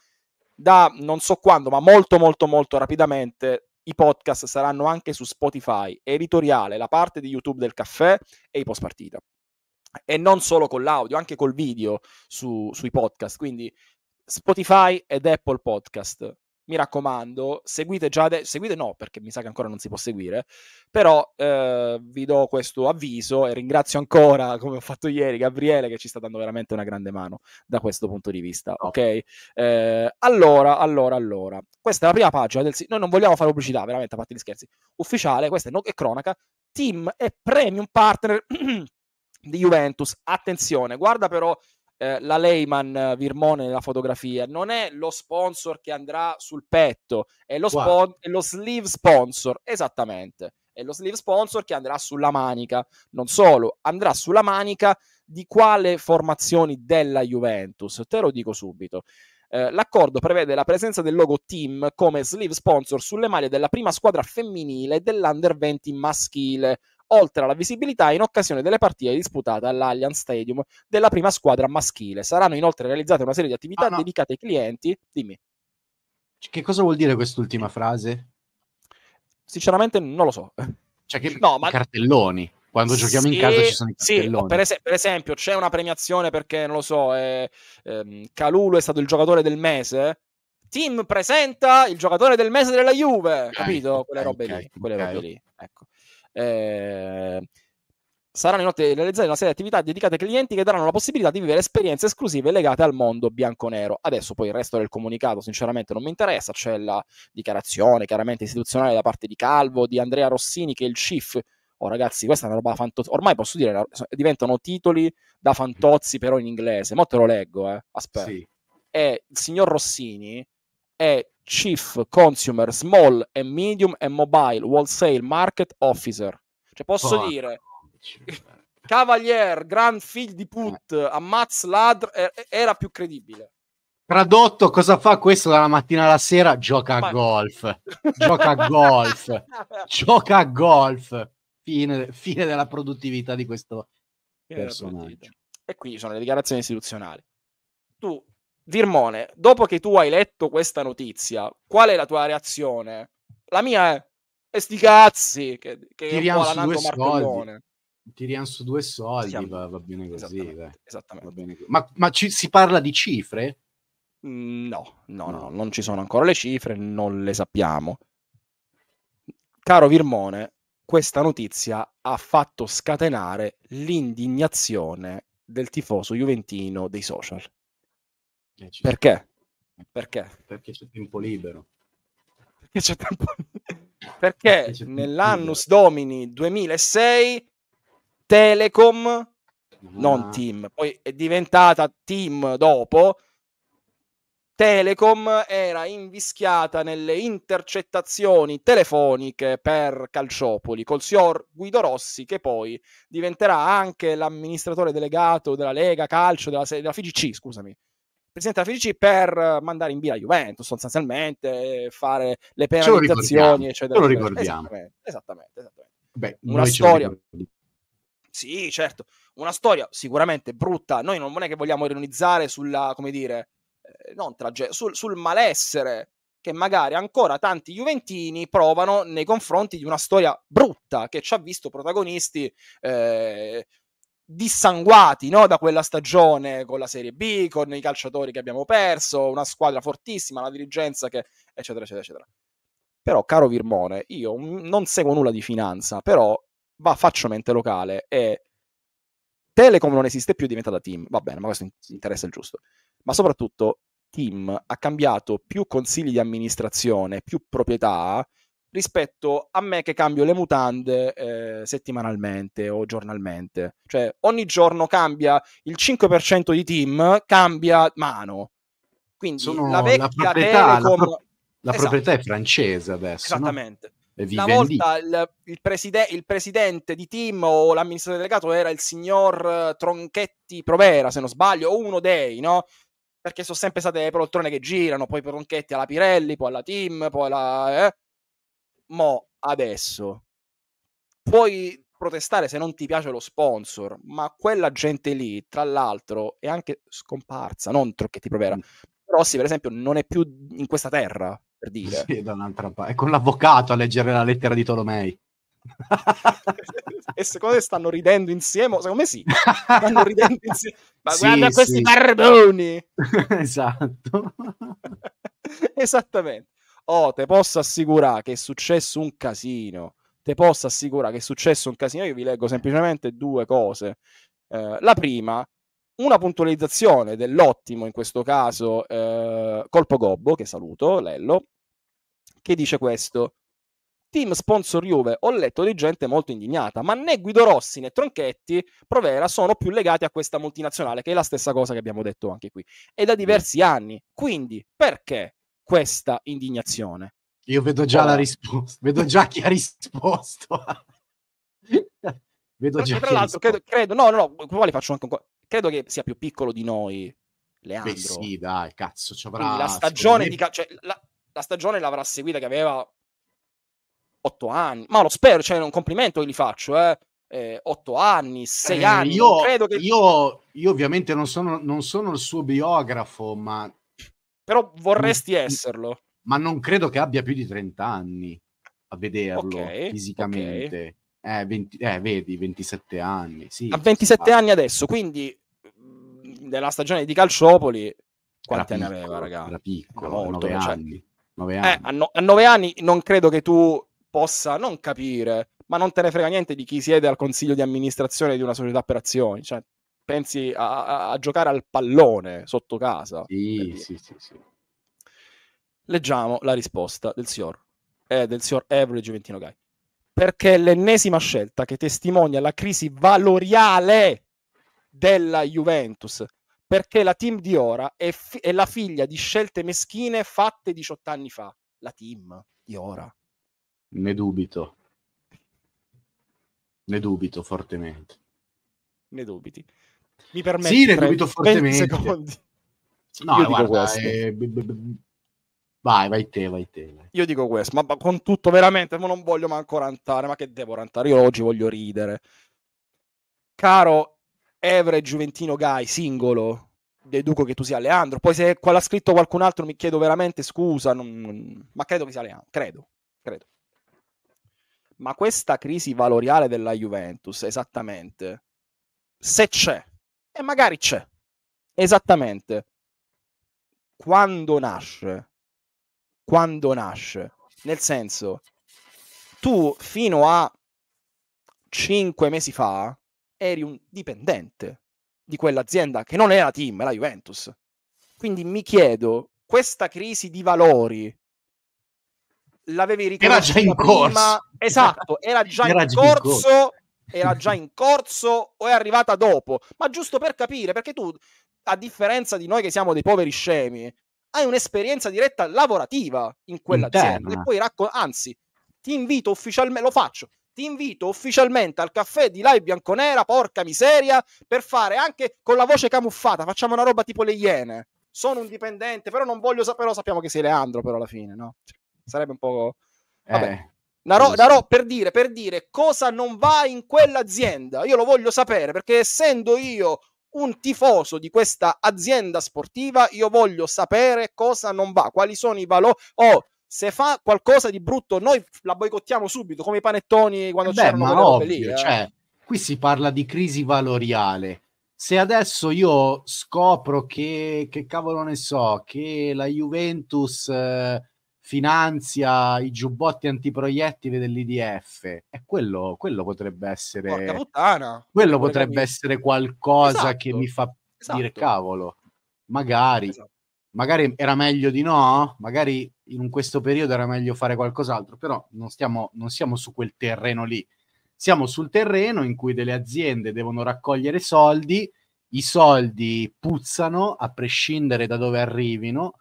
da non so quando, ma molto molto molto rapidamente i podcast saranno anche su Spotify, editoriale, la parte di YouTube del caffè e i post partita. E non solo con l'audio, anche col video su, sui podcast, quindi Spotify ed Apple Podcast mi raccomando, seguite già, de- seguite no, perché mi sa che ancora non si può seguire, però eh, vi do questo avviso e ringrazio ancora, come ho fatto ieri, Gabriele che ci sta dando veramente una grande mano da questo punto di vista, ok? Eh, allora, allora, allora, questa è la prima pagina del sito, noi non vogliamo fare pubblicità, veramente, a parte gli scherzi, ufficiale, questa è, no- è cronaca, team e premium partner di Juventus, attenzione, guarda però eh, la Leyman Virmone nella fotografia, non è lo sponsor che andrà sul petto, è lo, wow. spon- è lo sleeve sponsor, esattamente, è lo sleeve sponsor che andrà sulla manica, non solo, andrà sulla manica di quale formazioni della Juventus, te lo dico subito. Eh, l'accordo prevede la presenza del logo Team come sleeve sponsor sulle maglie della prima squadra femminile dell'under 20 maschile, oltre alla visibilità in occasione delle partite disputate all'Allianz Stadium della prima squadra maschile. Saranno inoltre realizzate una serie di attività ah, no. dedicate ai clienti. Dimmi. Che cosa vuol dire quest'ultima frase? Sinceramente non lo so. Cioè che no, ma... cartelloni quando giochiamo sì, in casa ci sono i cartelloni. Sì, per, es- per, esempio c'è una premiazione perché, non lo so, eh, ehm, Calulo è stato il giocatore del mese. Team presenta il giocatore del mese della Juve, okay, capito? Quelle okay, robe lì, quelle okay. robe lì. Ecco. Ehm, saranno inoltre realizzate una serie di attività dedicate ai clienti che daranno la possibilità di vivere esperienze esclusive legate al mondo bianco-nero. Adesso poi il resto del comunicato sinceramente non mi interessa, c'è la dichiarazione chiaramente istituzionale da parte di Calvo, di Andrea Rossini che è il chief. Oh ragazzi, questa è una roba fantozzi, ormai posso dire eh, diventano titoli da fantozzi però in inglese. Mo te lo leggo, eh. Aspetta. Sì. È il signor Rossini è Chief Consumer Small and Medium and Mobile Wholesale Market Officer. Cioè posso oh, dire, Cavalier, gran figlio di eh. Put, Ammazz Ladr, era più credibile. Tradotto, cosa fa questo dalla mattina alla sera? Gioca a golf. Gioca a golf. Gioca a golf. Fine, fine, della produttività di questo fine personaggio. E qui sono le dichiarazioni istituzionali. Tu Dirmone, dopo che tu hai letto questa notizia, qual è la tua reazione? La mia è, e sti cazzi, che, che Tiriamo è un po' Tiriamo su due soldi, va, va, bene così. Esattamente. esattamente. Va bene Ma, ma ci, si parla di cifre? Mm, no, no, no, non ci sono ancora le cifre, non le sappiamo. Caro Virmone, questa notizia ha fatto scatenare l'indignazione del tifoso juventino dei social. Perché? Perché? Perché c'è tempo libero. Perché c'è tempo libero. Perché, Perché nell'annus libero. domini 2006 Telecom, ah. non Team, poi è diventata Team dopo, Telecom era invischiata nelle intercettazioni telefoniche per Calciopoli col signor Guido Rossi che poi diventerà anche l'amministratore delegato della Lega Calcio della, della FIGC, scusami, presidente della FIGC per mandare in via la Juventus sostanzialmente, fare le penalizzazioni, eccetera. Ce lo ricordiamo. Esattamente, esattamente. esattamente. Beh, una storia. Sì, certo, una storia sicuramente brutta. Noi non è che vogliamo ironizzare sulla, come dire, eh, non tragedia, sul, sul malessere che magari ancora tanti Juventini provano nei confronti di una storia brutta che ci ha visto protagonisti eh, dissanguati no? da quella stagione con la Serie B, con i calciatori che abbiamo perso, una squadra fortissima, la dirigenza che... eccetera, eccetera, eccetera. Però, caro Virmone, io non seguo nulla di finanza, però va, faccio mente locale e Telecom non esiste più, è diventata Team. Va bene, ma questo interessa il giusto. Ma soprattutto, Team ha cambiato più consigli di amministrazione, più proprietà, rispetto a me che cambio le mutande eh, settimanalmente o giornalmente. Cioè, ogni giorno cambia il 5% di team, cambia mano. Quindi Sono la vecchia la Telecom... La, pro- la esatto. proprietà è francese adesso. Esattamente. No? Una volta il, il, preside- il, presidente di team o l'amministratore delegato era il signor Tronchetti Provera, se non sbaglio, o uno dei, no? Perché sono sempre state le poltrone che girano, poi Tronchetti alla Pirelli, poi alla team, poi alla... Eh? mo adesso puoi protestare se non ti piace lo sponsor, ma quella gente lì, tra l'altro, è anche scomparsa, non che ti provera. Rossi, per esempio, non è più in questa terra, per dire. Sì, da un'altra parte. È con l'avvocato a leggere la lettera di Tolomei. e secondo te stanno ridendo insieme? Secondo me sì. Stanno ridendo insieme. Ma sì, guarda sì. questi barboni! esatto. Esattamente. Oh, te posso assicurare che è successo un casino. Te posso assicurare che è successo un casino. Io vi leggo semplicemente due cose. Eh, la prima, una puntualizzazione dell'ottimo, in questo caso, eh, Colpo Gobbo, che saluto, Lello, che dice questo. Team sponsor Juve, ho letto di gente molto indignata, ma né Guido Rossi né Tronchetti Provera sono più legati a questa multinazionale, che è la stessa cosa che abbiamo detto anche qui, e da diversi anni. Quindi, perché? questa indignazione? Io vedo già oh. la risposta, vedo già chi ha risposto. vedo già tra l'altro, credo, credo, no, no, no, poi faccio anche un co- credo che sia più piccolo di noi. Leandro. Beh, sì, dai, cazzo, ci avrà. La stagione, di cioè, la, la stagione l'avrà seguita che aveva otto anni. Ma lo spero, cioè, un complimento che gli faccio, eh. Eh, otto anni, sei eh, anni. Io, che... io, io, ovviamente non sono, non sono il suo biografo, ma però vorresti esserlo. Ma non credo che abbia più di 30 anni a vederlo okay, fisicamente. Okay. Eh, 20, eh, vedi, 27 anni. Sì, a 27 anni adesso, quindi mm, nella stagione di Calciopoli quanti era anni aveva, ragazzi? Era piccolo, era molto, 9 cioè... anni. 9 eh, anni. Eh, a, no- a 9 anni non credo che tu possa non capire, ma non te ne frega niente di chi siede al consiglio di amministrazione di una società per azioni. Cioè, pensi a, a, giocare al pallone sotto casa. Sì, eh, sì, sì, sì, Leggiamo la risposta del signor, eh, del signor Average Juventino Gai. Perché è l'ennesima scelta che testimonia la crisi valoriale della Juventus. Perché la team di ora è, fi- è la figlia di scelte meschine fatte 18 anni fa. La team di ora. Ne dubito. Ne dubito fortemente. Ne dubiti. Mi permetti? Sì, ne dubito fortemente. No, Io guarda, questo. Eh, Vai, vai te, vai te. Io dico questo, ma con tutto veramente, non voglio manco rantare, ma che devo rantare? Io oggi voglio ridere. Caro Evre Giuventino Guy, singolo, deduco che tu sia Leandro. Poi se qua l'ha scritto qualcun altro mi chiedo veramente scusa, non... ma credo che sia Leandro, credo, credo. Ma questa crisi valoriale della Juventus, esattamente, se c'è, e magari c'è. Esattamente. Quando nasce? Quando nasce? Nel senso, tu fino a cinque mesi fa eri un dipendente di quell'azienda che non era team, era Juventus. Quindi mi chiedo, questa crisi di valori l'avevi riconosciuta era già in prima? corso. Esatto, era già, era in, già corso in corso era già in corso o è arrivata dopo, ma giusto per capire, perché tu, a differenza di noi che siamo dei poveri scemi, hai un'esperienza diretta lavorativa in quell'azienda. E poi racco- anzi, ti invito ufficialmente, lo faccio, ti invito ufficialmente al caffè di Live Bianconera, porca miseria, per fare anche con la voce camuffata, facciamo una roba tipo le iene. Sono un dipendente, però non voglio sapere, sappiamo che sei Leandro, però alla fine, no? Cioè, sarebbe un po'... Vabbè. Eh. Narò, narò, per dire, per dire cosa non va in quell'azienda. Io lo voglio sapere perché essendo io un tifoso di questa azienda sportiva, io voglio sapere cosa non va, quali sono i valori. Oh, se fa qualcosa di brutto, noi la boicottiamo subito come i panettoni quando eh Beh, c'erano quelle ovvio, lì. Eh. Cioè, qui si parla di crisi valoriale. Se adesso io scopro che, che cavolo ne so, che la Juventus. Eh, finanzia i giubbotti antiproiettili dell'IDF e quello, quello potrebbe essere puttana, quello potrebbe mia. essere qualcosa esatto, che mi fa esatto. dire cavolo magari esatto. magari era meglio di no magari in questo periodo era meglio fare qualcos'altro però non, stiamo, non siamo su quel terreno lì siamo sul terreno in cui delle aziende devono raccogliere soldi i soldi puzzano a prescindere da dove arrivino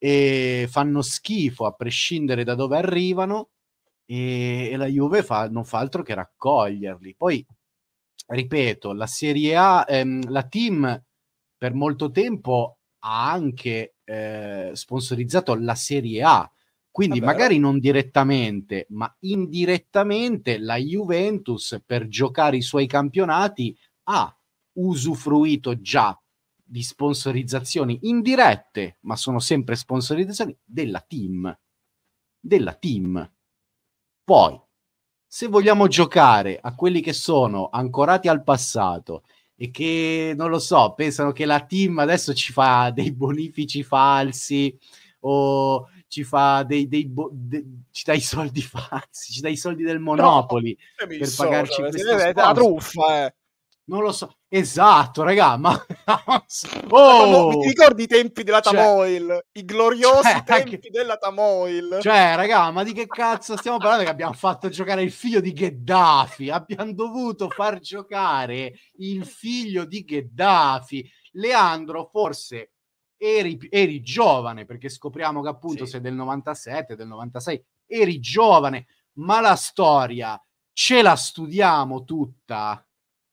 e fanno schifo a prescindere da dove arrivano e, e la Juve fa, non fa altro che raccoglierli. Poi, ripeto, la Serie A, ehm, la team per molto tempo ha anche eh, sponsorizzato la Serie A, quindi Vabbè. magari non direttamente, ma indirettamente la Juventus per giocare i suoi campionati ha usufruito già di sponsorizzazioni indirette, ma sono sempre sponsorizzazioni della team. Della team. Poi, se vogliamo giocare a quelli che sono ancorati al passato e che, non lo so, pensano che la team adesso ci fa dei bonifici falsi o ci fa dei, dei bo- de- ci dà i soldi falsi, ci dà i soldi del Monopoli no, per pagarci questa truffa, eh. Non lo so, Esatto, raga, ma... oh! Ti ricordi i tempi della cioè, Tamoil? Cioè... I gloriosi cioè, tempi anche... della Tamoil? Cioè, raga, ma di che cazzo stiamo parlando che abbiamo fatto giocare il figlio di Gheddafi? Abbiamo dovuto far giocare il figlio di Gheddafi. Leandro, forse eri, eri giovane, perché scopriamo che appunto sì. sei del 97, del 96, eri giovane, ma la storia ce la studiamo tutta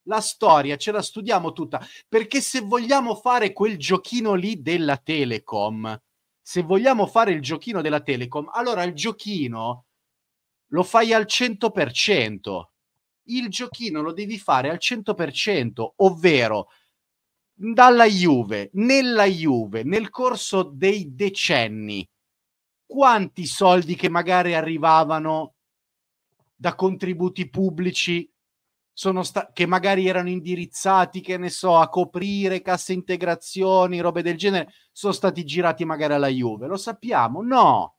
la storia ce la studiamo tutta, perché se vogliamo fare quel giochino lì della Telecom, se vogliamo fare il giochino della Telecom, allora il giochino lo fai al 100%. Il giochino lo devi fare al 100%, ovvero dalla Juve, nella Juve, nel corso dei decenni, quanti soldi che magari arrivavano da contributi pubblici sono sta- che magari erano indirizzati, che ne so, a coprire casse integrazioni, robe del genere, sono stati girati magari alla Juve. Lo sappiamo? No,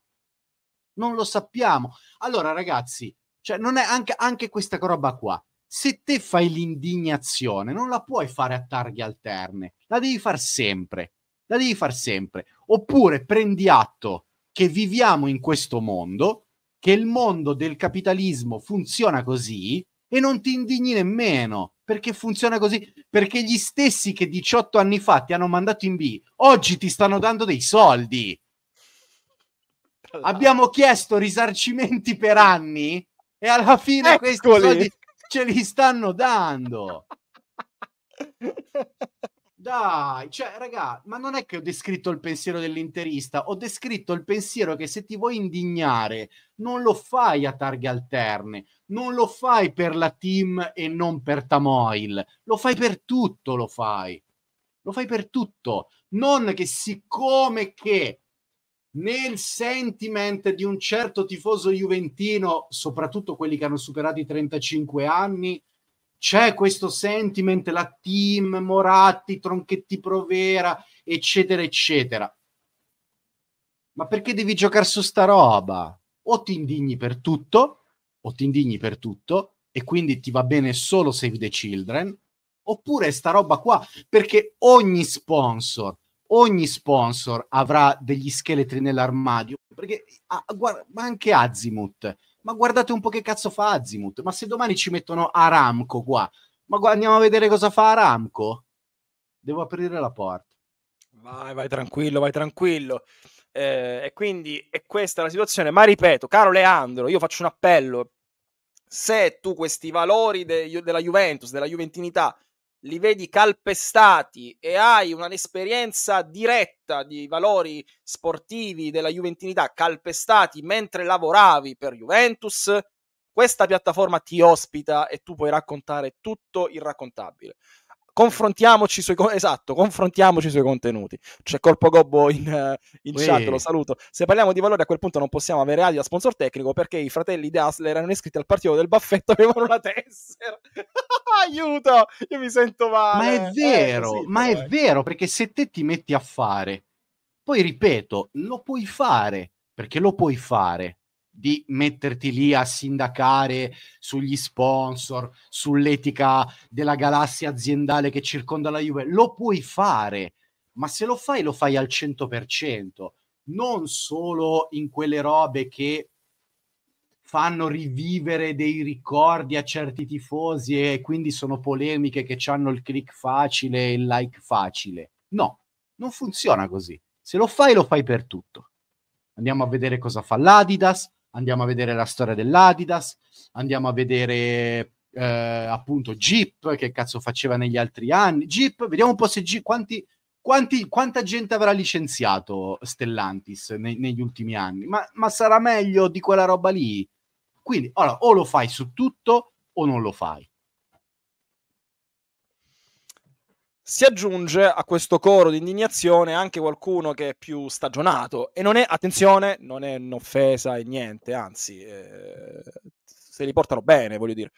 non lo sappiamo. Allora, ragazzi, cioè, non è anche, anche questa roba qua. Se te fai l'indignazione, non la puoi fare a targhe alterne, la devi far sempre. La devi far sempre. Oppure prendi atto che viviamo in questo mondo, che il mondo del capitalismo funziona così e non ti indigni nemmeno perché funziona così, perché gli stessi che 18 anni fa ti hanno mandato in B, oggi ti stanno dando dei soldi. Abbiamo chiesto risarcimenti per anni e alla fine Eccoli. questi soldi ce li stanno dando. Dai, cioè, raga, ma non è che ho descritto il pensiero dell'interista, ho descritto il pensiero che se ti vuoi indignare non lo fai a targhe alterne, non lo fai per la team e non per Tamoil, lo fai per tutto, lo fai. Lo fai per tutto, non che siccome che nel sentiment di un certo tifoso juventino, soprattutto quelli che hanno superato i 35 anni, c'è questo sentiment, la team, Moratti, Tronchetti Provera, eccetera, eccetera. Ma perché devi giocare su sta roba? O ti indigni per tutto, o ti indigni per tutto, e quindi ti va bene solo Save the Children, oppure sta roba qua, perché ogni sponsor, ogni sponsor avrà degli scheletri nell'armadio, perché ah, guarda, ma anche Azimuth ma guardate un po' che cazzo fa Azimut, ma se domani ci mettono Aramco qua, ma gu- andiamo a vedere cosa fa Aramco? Devo aprire la porta. Vai, vai tranquillo, vai tranquillo. Eh, e quindi è questa la situazione, ma ripeto, caro Leandro, io faccio un appello, se tu questi valori de- della Juventus, della Juventinità, li vedi calpestati e hai un'esperienza diretta di valori sportivi della Juventinità calpestati mentre lavoravi per Juventus, questa piattaforma ti ospita e tu puoi raccontare tutto il raccontabile confrontiamoci sui, esatto, confrontiamoci sui contenuti. C'è Corpo Gobbo in, in chat, lo saluto. Se parliamo di valore a quel punto non possiamo avere Adi da sponsor tecnico perché i fratelli di Hustler erano iscritti al partito del baffetto avevano una tessera. Aiuto! Io mi sento male. Ma è eh, vero, eh, sì, ma è vai. vero, perché se te ti metti a fare, poi ripeto, lo puoi fare, perché lo puoi fare, di metterti lì a sindacare sugli sponsor, sull'etica della galassia aziendale che circonda la Juve. Lo puoi fare, ma se lo fai, lo fai al 100%, non solo in quelle robe che fanno rivivere dei ricordi a certi tifosi e quindi sono polemiche che hanno il click facile e il like facile. No, non funziona così. Se lo fai, lo fai per tutto. Andiamo a vedere cosa fa l'Adidas, andiamo a vedere la storia dell'Adidas, andiamo a vedere eh, appunto Jeep, che cazzo faceva negli altri anni. Jeep, vediamo un po' se Jeep, quanti, quanti, quanta gente avrà licenziato Stellantis ne, negli ultimi anni, ma, ma, sarà meglio di quella roba lì. Quindi, allora, o lo fai su tutto o non lo fai. Si aggiunge a questo coro di indignazione anche qualcuno che è più stagionato e non è, attenzione, non è un'offesa e niente, anzi, eh, se li portano bene, voglio dire.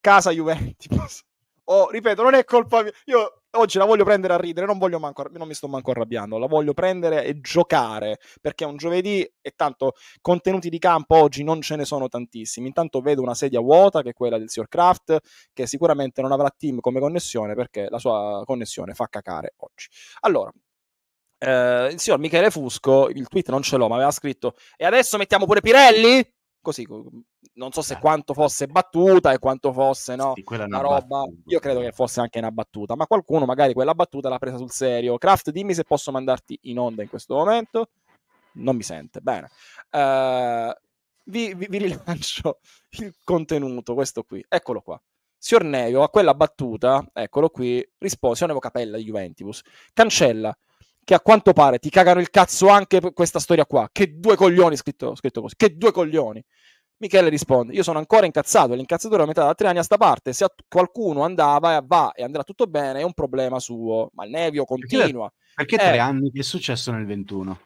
Casa Juventus. Oh, ripeto, non è colpa mia. Io oggi la voglio prendere a ridere, non, manco, non, mi sto manco arrabbiando, la voglio prendere e giocare, perché è un giovedì e tanto contenuti di campo oggi non ce ne sono tantissimi. Intanto vedo una sedia vuota, che è quella del signor Craft, che sicuramente non avrà team come connessione, perché la sua connessione fa cacare oggi. Allora, eh, il signor Michele Fusco, il tweet non ce l'ho, ma aveva scritto, e adesso mettiamo pure Pirelli? Così, non so se certo, quanto certo. fosse battuta e quanto fosse no, sì, una, una roba. Battuta. Io credo che fosse anche una battuta, ma qualcuno magari quella battuta l'ha presa sul serio. Kraft, dimmi se posso mandarti in onda in questo momento. Non mi sente, bene. Uh, vi, vi, vi, rilancio il contenuto, questo qui. Eccolo qua. Signor Nevo, a quella battuta, eccolo qui, risponde, signor Nevo Capella di Juventus, cancella che a quanto pare ti cagano il cazzo anche questa storia qua. Che due coglioni, scritto, scritto così, che due coglioni. Michele risponde: Io sono ancora incazzato. L'incazzatura è aumentata da tre anni a sta parte. Se qualcuno andava, e va e andrà tutto bene, è un problema suo. Ma il Nevio continua. Perché, perché eh, tre anni? Che è successo nel 21?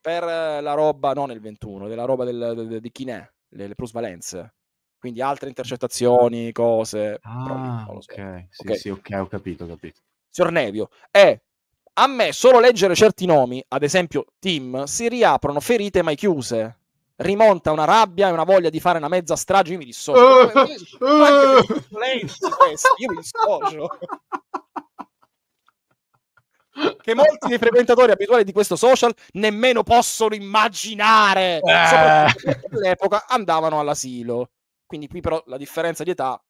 Per eh, la roba, non nel 21, della roba del, del, del, di Chinè, le, le plusvalenze. Quindi altre intercettazioni, cose. Ah, però, so. okay. Sì, okay. sì, ok, ho capito, ho capito. Signor Nevio, è a me solo leggere certi nomi, ad esempio Tim, si riaprono ferite mai chiuse rimonta una rabbia e una voglia di fare una mezza strage. Io mi dissocio. io mi dissocio. che molti dei frequentatori abituali di questo social nemmeno possono immaginare. Eh. all'epoca andavano all'asilo. Quindi qui però la differenza di età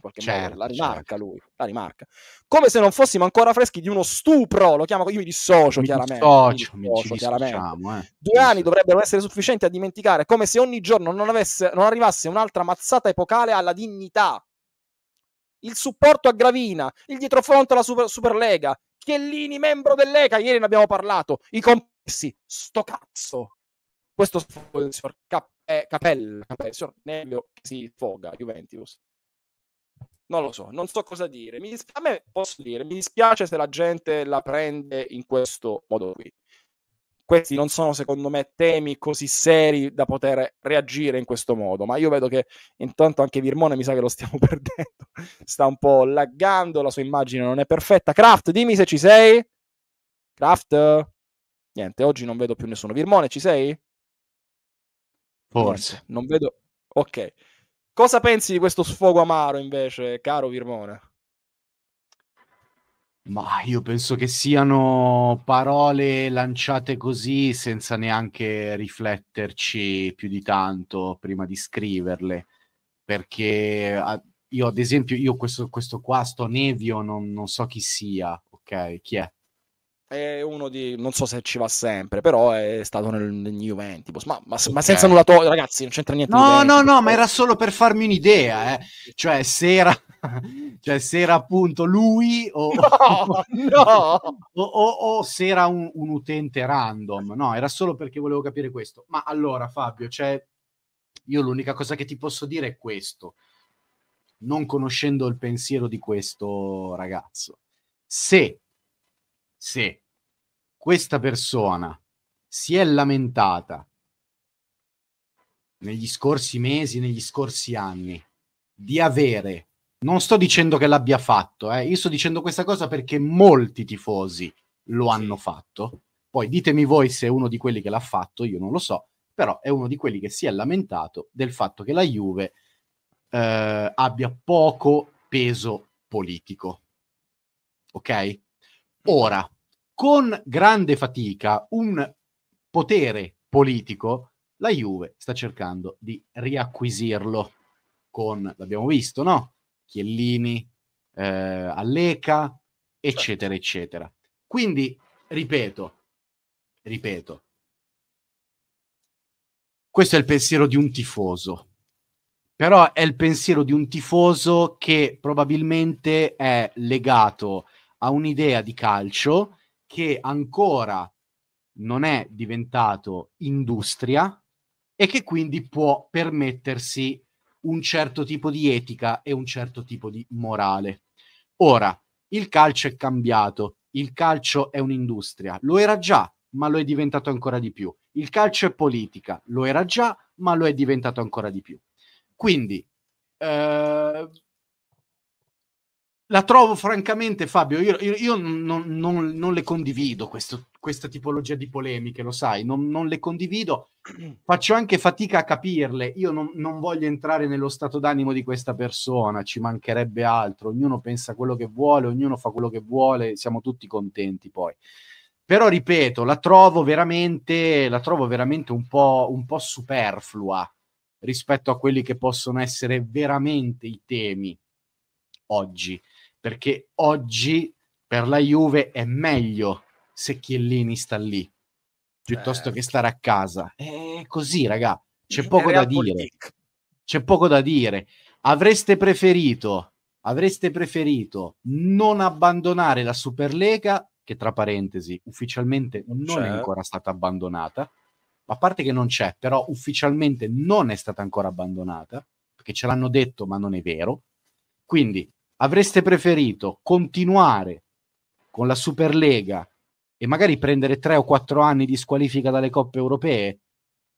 qualche certo, modo, la certo, rimarca certo. lui, la rimarca. Come se non fossimo ancora freschi di uno stupro, lo chiamo, io mi dissocio mi chiaramente. Dissocio, mi dissocio, mi chiaramente. Eh. Due anni dovrebbero essere sufficienti a dimenticare, come se ogni giorno non, avesse, non arrivasse un'altra mazzata epocale alla dignità. Il supporto a Gravina, il dietrofronte alla super, Superlega, Chiellini membro dell'ECA, ieri ne abbiamo parlato, i complessi, sto cazzo. Questo è il signor Cap- eh, Capella, il signor Nevio si sfoga, Juventus non lo so, non so cosa dire. Mi dis- a me posso dire, mi dispiace se la gente la prende in questo modo qui. Questi non sono, secondo me, temi così seri da poter reagire in questo modo. Ma io vedo che intanto anche Virmone mi sa che lo stiamo perdendo. Sta un po' laggando, la sua immagine non è perfetta. Kraft, dimmi se ci sei. Kraft? Niente, oggi non vedo più nessuno. Virmone, ci sei? Forse. Niente, non vedo. Ok. Cosa pensi di questo sfogo amaro invece, caro Virmone? Ma io penso che siano parole lanciate così senza neanche rifletterci più di tanto prima di scriverle, perché io ad esempio, io questo, questo qua, sto Nevio, non, non so chi sia, ok? Chi è? è uno di non so se ci va sempre però è stato nel, negli Juventus ma, ma, ma senza nulla togliere ragazzi non c'entra niente no no no ma era solo per farmi un'idea eh. cioè se era cioè se era appunto lui o, no, no. o, o, o se era un, un, utente random no era solo perché volevo capire questo ma allora Fabio cioè io l'unica cosa che ti posso dire è questo non conoscendo il pensiero di questo ragazzo se se questa persona si è lamentata negli scorsi mesi, negli scorsi anni, di avere, non sto dicendo che l'abbia fatto, eh, io sto dicendo questa cosa perché molti tifosi lo sì. hanno fatto, poi ditemi voi se è uno di quelli che l'ha fatto, io non lo so, però è uno di quelli che si è lamentato del fatto che la Juve eh, abbia poco peso politico. Ok? Esatto. Ora, con grande fatica, un potere politico, la Juve sta cercando di riacquisirlo con, l'abbiamo visto, no? Chiellini, eh, Alleca, eccetera, certo. eccetera. Quindi, ripeto, ripeto, questo è il pensiero di un tifoso, però è il pensiero di un tifoso che probabilmente è legato a a un'idea di calcio che ancora non è diventato industria e che quindi può permettersi un certo tipo di etica e un certo tipo di morale. Ora, il calcio è cambiato, il calcio è un'industria, lo era già, ma lo è diventato ancora di più. Il calcio è politica, lo era già, ma lo è diventato ancora di più. Quindi, eh, la trovo francamente, Fabio, io, io, io non, non, non, le condivido questo, questa tipologia di polemiche, lo sai, non, non, le condivido, faccio anche fatica a capirle, io non, voglio entrare nello stato d'animo di questa persona, ci mancherebbe altro, ognuno pensa quello che vuole, ognuno fa quello che vuole, siamo tutti contenti poi. Però ripeto, la trovo veramente, la trovo veramente un, po', un po' superflua rispetto a quelli che possono essere veramente i temi oggi perché oggi per la Juve è meglio se Chiellini sta lì piuttosto eh. che certo. stare a casa. È così, raga, c'è poco da dire. C'è poco da dire. Avreste preferito, avreste preferito non abbandonare la Superlega, che tra parentesi ufficialmente non, non è ancora stata abbandonata, a parte che non c'è, però ufficialmente non è stata ancora abbandonata, perché ce l'hanno detto, ma non è vero. Quindi avreste preferito continuare con la Superlega e magari prendere tre o quattro anni di squalifica dalle coppe europee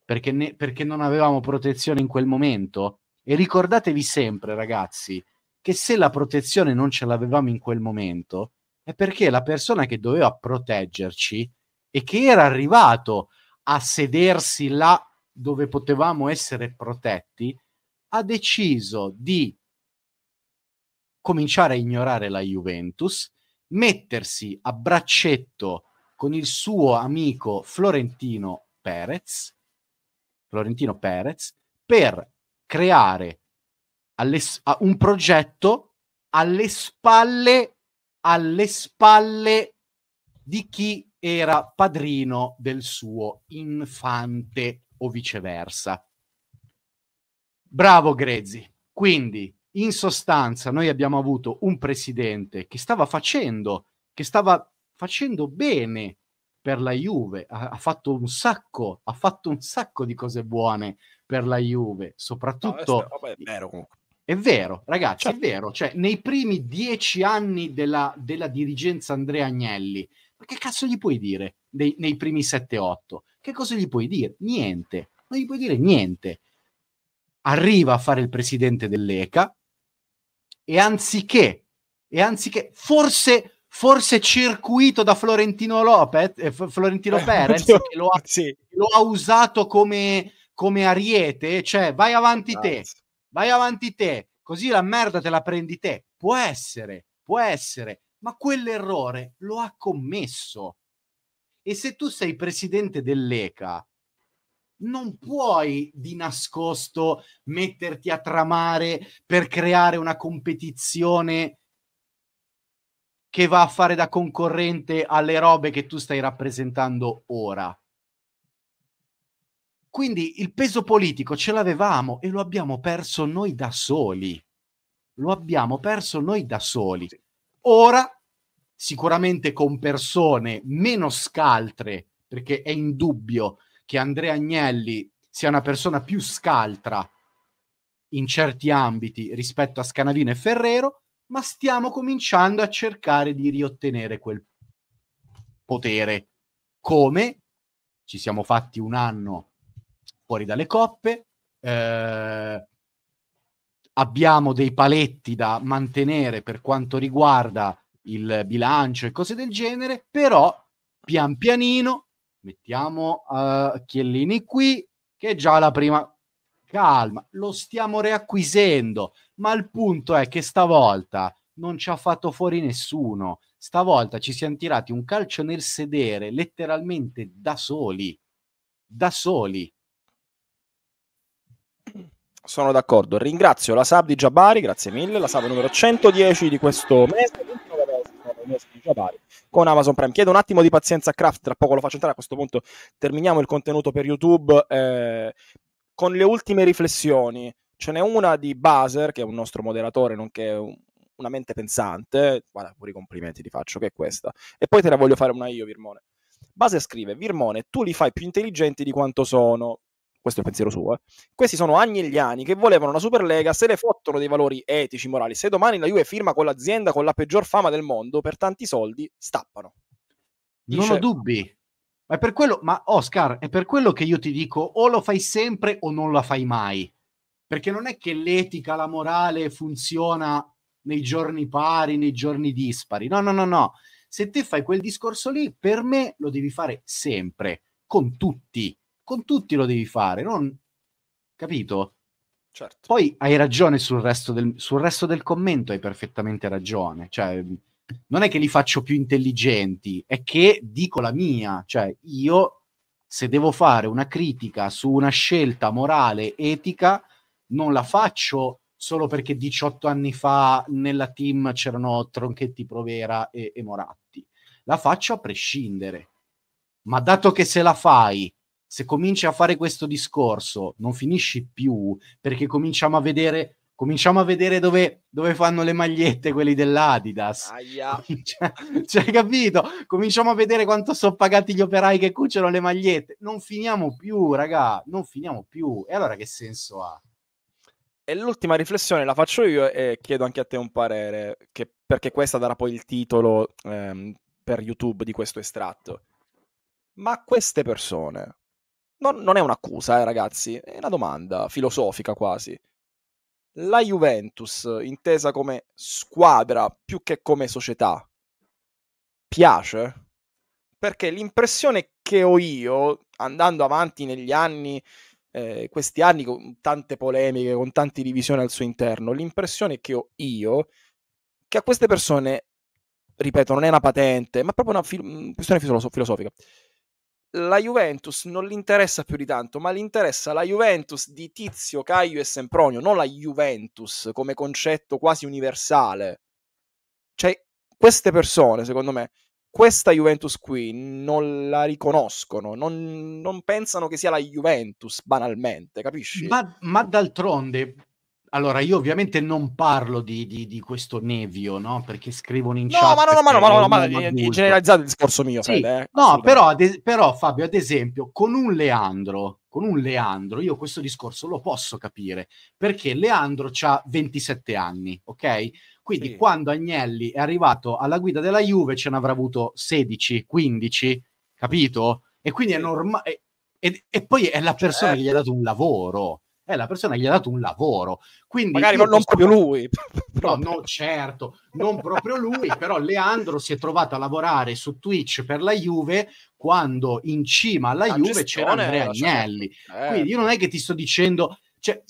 perché, ne, perché non avevamo protezione in quel momento? E ricordatevi sempre, ragazzi, che se la protezione non ce l'avevamo in quel momento è perché la persona che doveva proteggerci e che era arrivato a sedersi là dove potevamo essere protetti ha deciso di cominciare a ignorare la Juventus, mettersi a braccetto con il suo amico Florentino Perez, Florentino Perez per creare un progetto alle spalle, alle spalle di chi era padrino del suo infante o viceversa. Bravo Grezzi. Quindi in sostanza noi abbiamo avuto un presidente che stava facendo, che stava facendo bene per la Juve, ha, ha fatto un sacco, ha fatto un sacco di cose buone per la Juve, soprattutto... No, è, vero È vero, ragazzi, cioè. è certo. vero. Cioè, nei primi dieci anni della, della, dirigenza Andrea Agnelli, ma che cazzo gli puoi dire dei, nei primi 7-8? Che cosa gli puoi dire? Niente. Non gli puoi dire niente. Arriva a fare il presidente dell'ECA, e anziché, e anziché forse, forse circuito da Florentino Lopez, eh, Florentino Perez, che lo ha, sì. lo ha, usato come, come ariete, cioè vai avanti Grazie. te, vai avanti te, così la merda te la prendi te. Può essere, può essere, ma quell'errore lo ha commesso. E se tu sei presidente dell'ECA non puoi di nascosto metterti a tramare per creare una competizione che va a fare da concorrente alle robe che tu stai rappresentando ora. Quindi il peso politico ce l'avevamo e lo abbiamo perso noi da soli. Lo abbiamo perso noi da soli. Ora, sicuramente con persone meno scaltre, perché è indubbio che Andrea Agnelli sia una persona più scaltra in certi ambiti rispetto a Scanavino e Ferrero, ma stiamo cominciando a cercare di riottenere quel potere. Come? Ci siamo fatti un anno fuori dalle coppe, eh, abbiamo dei paletti da mantenere per quanto riguarda il bilancio e cose del genere, però pian pianino Mettiamo uh, Chiellini qui, che è già la prima. Calma, lo stiamo riacquisendo, ma il punto è che stavolta non ci ha fatto fuori nessuno. Stavolta ci siamo tirati un calcio nel sedere, letteralmente da soli. Da soli. Sono d'accordo. Ringrazio la SAB di Giabari, grazie mille, la SAB numero 110 di questo mese di Jabari con Amazon Prime. Chiedo un attimo di pazienza a Kraft, tra poco lo faccio entrare, a questo punto terminiamo il contenuto per YouTube eh, con le ultime riflessioni. Ce n'è una di Baser, che è un nostro moderatore, nonché un, una mente pensante, guarda, pure i complimenti ti faccio, che è questa. E poi te la voglio fare una io, Virmone. Base scrive, Virmone, tu li fai più intelligenti di quanto sono questo è il pensiero suo, eh. questi sono agnelliani che volevano una Superlega, se le fottono dei valori etici, morali. Se domani la Juve firma con l'azienda con la peggior fama del mondo, per tanti soldi, stappano. Dice... Non ho dubbi. Ma, è per quello, ma Oscar, è per quello che io ti dico o lo fai sempre o non la fai mai. Perché non è che l'etica, la morale funziona nei giorni pari, nei giorni dispari. No, no, no, no. Se te fai quel discorso lì, per me lo devi fare sempre, con tutti con tutti lo devi fare, non... capito? Certo. Poi hai ragione sul resto, del, sul resto del commento, hai perfettamente ragione. Cioè, non è che li faccio più intelligenti, è che dico la mia. Cioè, io se devo fare una critica su una scelta morale, etica, non la faccio solo perché 18 anni fa nella team c'erano Tronchetti, Provera e, e Moratti. La faccio a prescindere. Ma dato che se la fai se cominci a fare questo discorso non finisci più perché cominciamo a vedere cominciamo a vedere dove, dove, fanno le magliette quelli dell'Adidas. Aia. Cioè, cioè, capito? Cominciamo a vedere quanto sono pagati gli operai che cuciono le magliette. Non finiamo più, raga, non finiamo più. E allora che senso ha? E l'ultima riflessione la faccio io e chiedo anche a te un parere, che, perché questa darà poi il titolo ehm, per YouTube di questo estratto. Ma queste persone non, non è un'accusa, eh, ragazzi, è una domanda filosofica quasi. La Juventus, intesa come squadra più che come società, piace? Perché l'impressione che ho io, andando avanti negli anni, eh, questi anni con tante polemiche, con tante divisioni al suo interno, l'impressione che ho io, che a queste persone, ripeto, non è una patente, ma proprio una fi- mm, questione filosofica la Juventus non gli interessa più di tanto, ma gli interessa la Juventus di Tizio, Caio e Sempronio, non la Juventus come concetto quasi universale. Cioè, queste persone, secondo me, questa Juventus qui non la riconoscono, non, non pensano che sia la Juventus banalmente, capisci? Ma, ma d'altronde, allora, io ovviamente non parlo di, di, di questo Nevio, no? Perché scrivono in no, chat. Ma no, no, ma no, ma no, no, ma è generalizzato il discorso mio, sì, Fede, eh? No, però, ad, però, Fabio, ad esempio, con un Leandro, con un Leandro, io questo discorso lo posso capire, perché Leandro ha 27 anni, ok? Quindi sì. quando Agnelli è arrivato alla guida della Juve ce n'avrà avuto 16, 15, capito? E quindi è normale... E, e, poi è la persona certo. che gli ha certo. dato un lavoro e eh, la persona gli ha dato un lavoro. Quindi Magari non, posso... proprio lui. no, no, certo, non proprio lui, però Leandro si è trovato a lavorare su Twitch per la Juve quando in cima alla la Juve c'era Andrea Agnelli. Eh. Quindi io non è che ti sto dicendo... Cioè,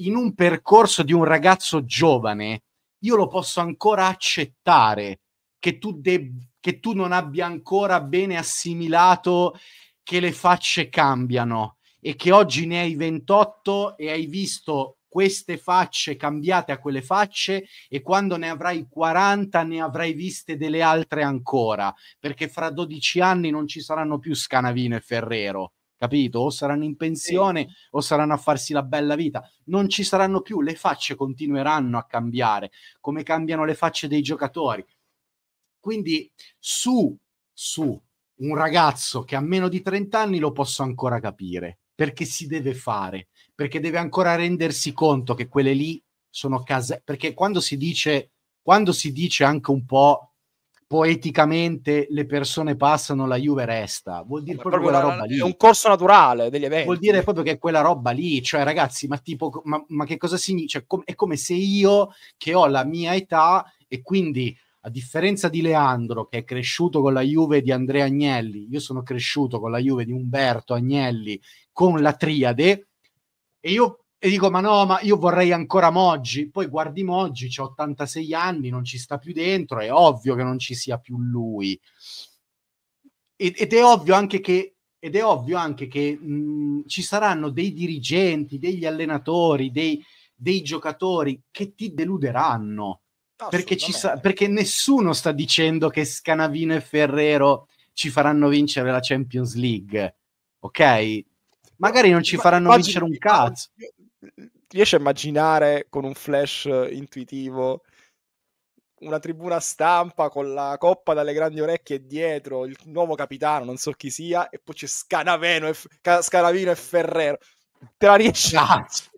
in un percorso di un ragazzo giovane, io lo posso ancora accettare che tu, de- che tu non abbia ancora bene assimilato che le facce cambiano e che oggi ne hai 28 e hai visto queste facce cambiate a quelle facce e quando ne avrai 40 ne avrai viste delle altre ancora, perché fra 12 anni non ci saranno più Scanavino e Ferrero, capito? O saranno in pensione sì. o saranno a farsi la bella vita, non ci saranno più, le facce continueranno a cambiare, come cambiano le facce dei giocatori. Quindi su, su un ragazzo che ha meno di 30 anni lo posso ancora capire perché si deve fare, perché deve ancora rendersi conto che quelle lì sono case, perché quando si dice, quando si dice anche un po' poeticamente le persone passano, la Juve resta. Vuol dire proprio, proprio, quella roba lì. È un corso naturale degli eventi. Vuol dire proprio che quella roba lì, cioè ragazzi, ma tipo, ma, ma che cosa significa? Cioè, com- è come se io che ho la mia età e quindi a differenza di Leandro che è cresciuto con la Juve di Andrea Agnelli, io sono cresciuto con la Juve di Umberto Agnelli, con la triade e io e dico ma no ma io vorrei ancora Moggi poi guardi Moggi c'ha 86 anni non ci sta più dentro è ovvio che non ci sia più lui ed, ed è ovvio anche che ed è ovvio anche che mh, mhmm, ci saranno dei dirigenti, degli allenatori, dei, dei giocatori che ti deluderanno. Perché, sa- perché, nessuno sta dicendo che Scanavino e Ferrero ci faranno vincere la Champions League. Ok? magari non ci faranno immagini, vincere un cazzo. Riesci a immaginare con un flash eh, intuitivo una tribuna stampa con la coppa dalle grandi orecchie dietro, il nuovo capitano, non so chi sia, e poi c'è Scanaveno e, F- Scanavino e Ferrero. Te la riesci? Cazzo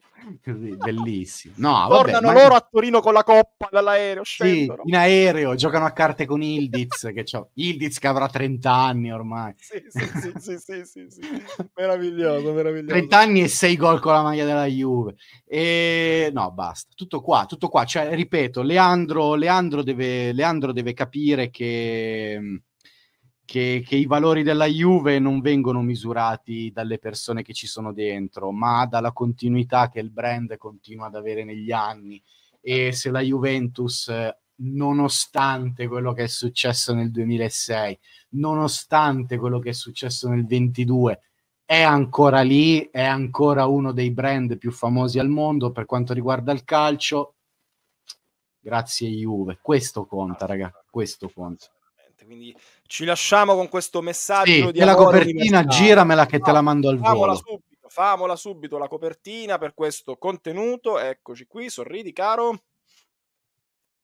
bellissimo. No, Tornano vabbè, loro ma... a Torino con la coppa dall'aereo. Sì, in aereo giocano a carte con Ildiz. che Ildiz che avrà 30 anni ormai. Sì, sì, sì, sì, sì, sì, meraviglioso, meraviglioso. 30 anni e 6 gol con la maglia della Juve. E no, basta. Tutto qua, tutto qua. Cioè, ripeto, Leandro, Leandro, deve, Leandro deve capire che che, che, i valori della Juve non vengono misurati dalle persone che ci sono dentro, ma dalla continuità che il brand continua ad avere negli anni. E se la Juventus, nonostante quello che è successo nel 2006, nonostante quello che è successo nel 22, è ancora lì, è ancora uno dei brand più famosi al mondo per quanto riguarda il calcio. Grazie Juve, questo conta, raga, questo conta. Quindi ci lasciamo con questo messaggio sì, di la copertina, giramela che te la mando al famola volo. Subito, famola subito la copertina per questo contenuto. Eccoci qui, sorridi caro.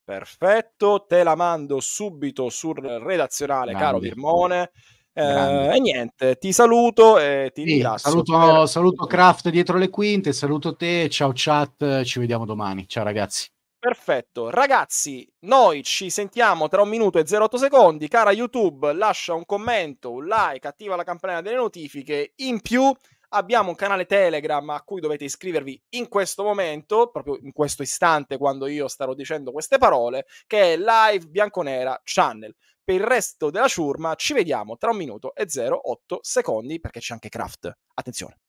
Perfetto, te la mando subito sul redazionale, Grande. caro Birmone. Eh, e niente, ti saluto e ti sì, Saluto, per... saluto Craft dietro le quinte, saluto te, ciao chat, ci vediamo domani. Ciao ragazzi. Perfetto, ragazzi, noi ci sentiamo tra un minuto e 08 secondi. Cara YouTube, lascia un commento, un like, attiva la campanella delle notifiche. In più abbiamo un canale Telegram a cui dovete iscrivervi in questo momento, proprio in questo istante quando io starò dicendo queste parole, che è Live Bianconera Channel. Per il resto della ciurma ci vediamo tra un minuto e 08 secondi perché c'è anche Craft. Attenzione.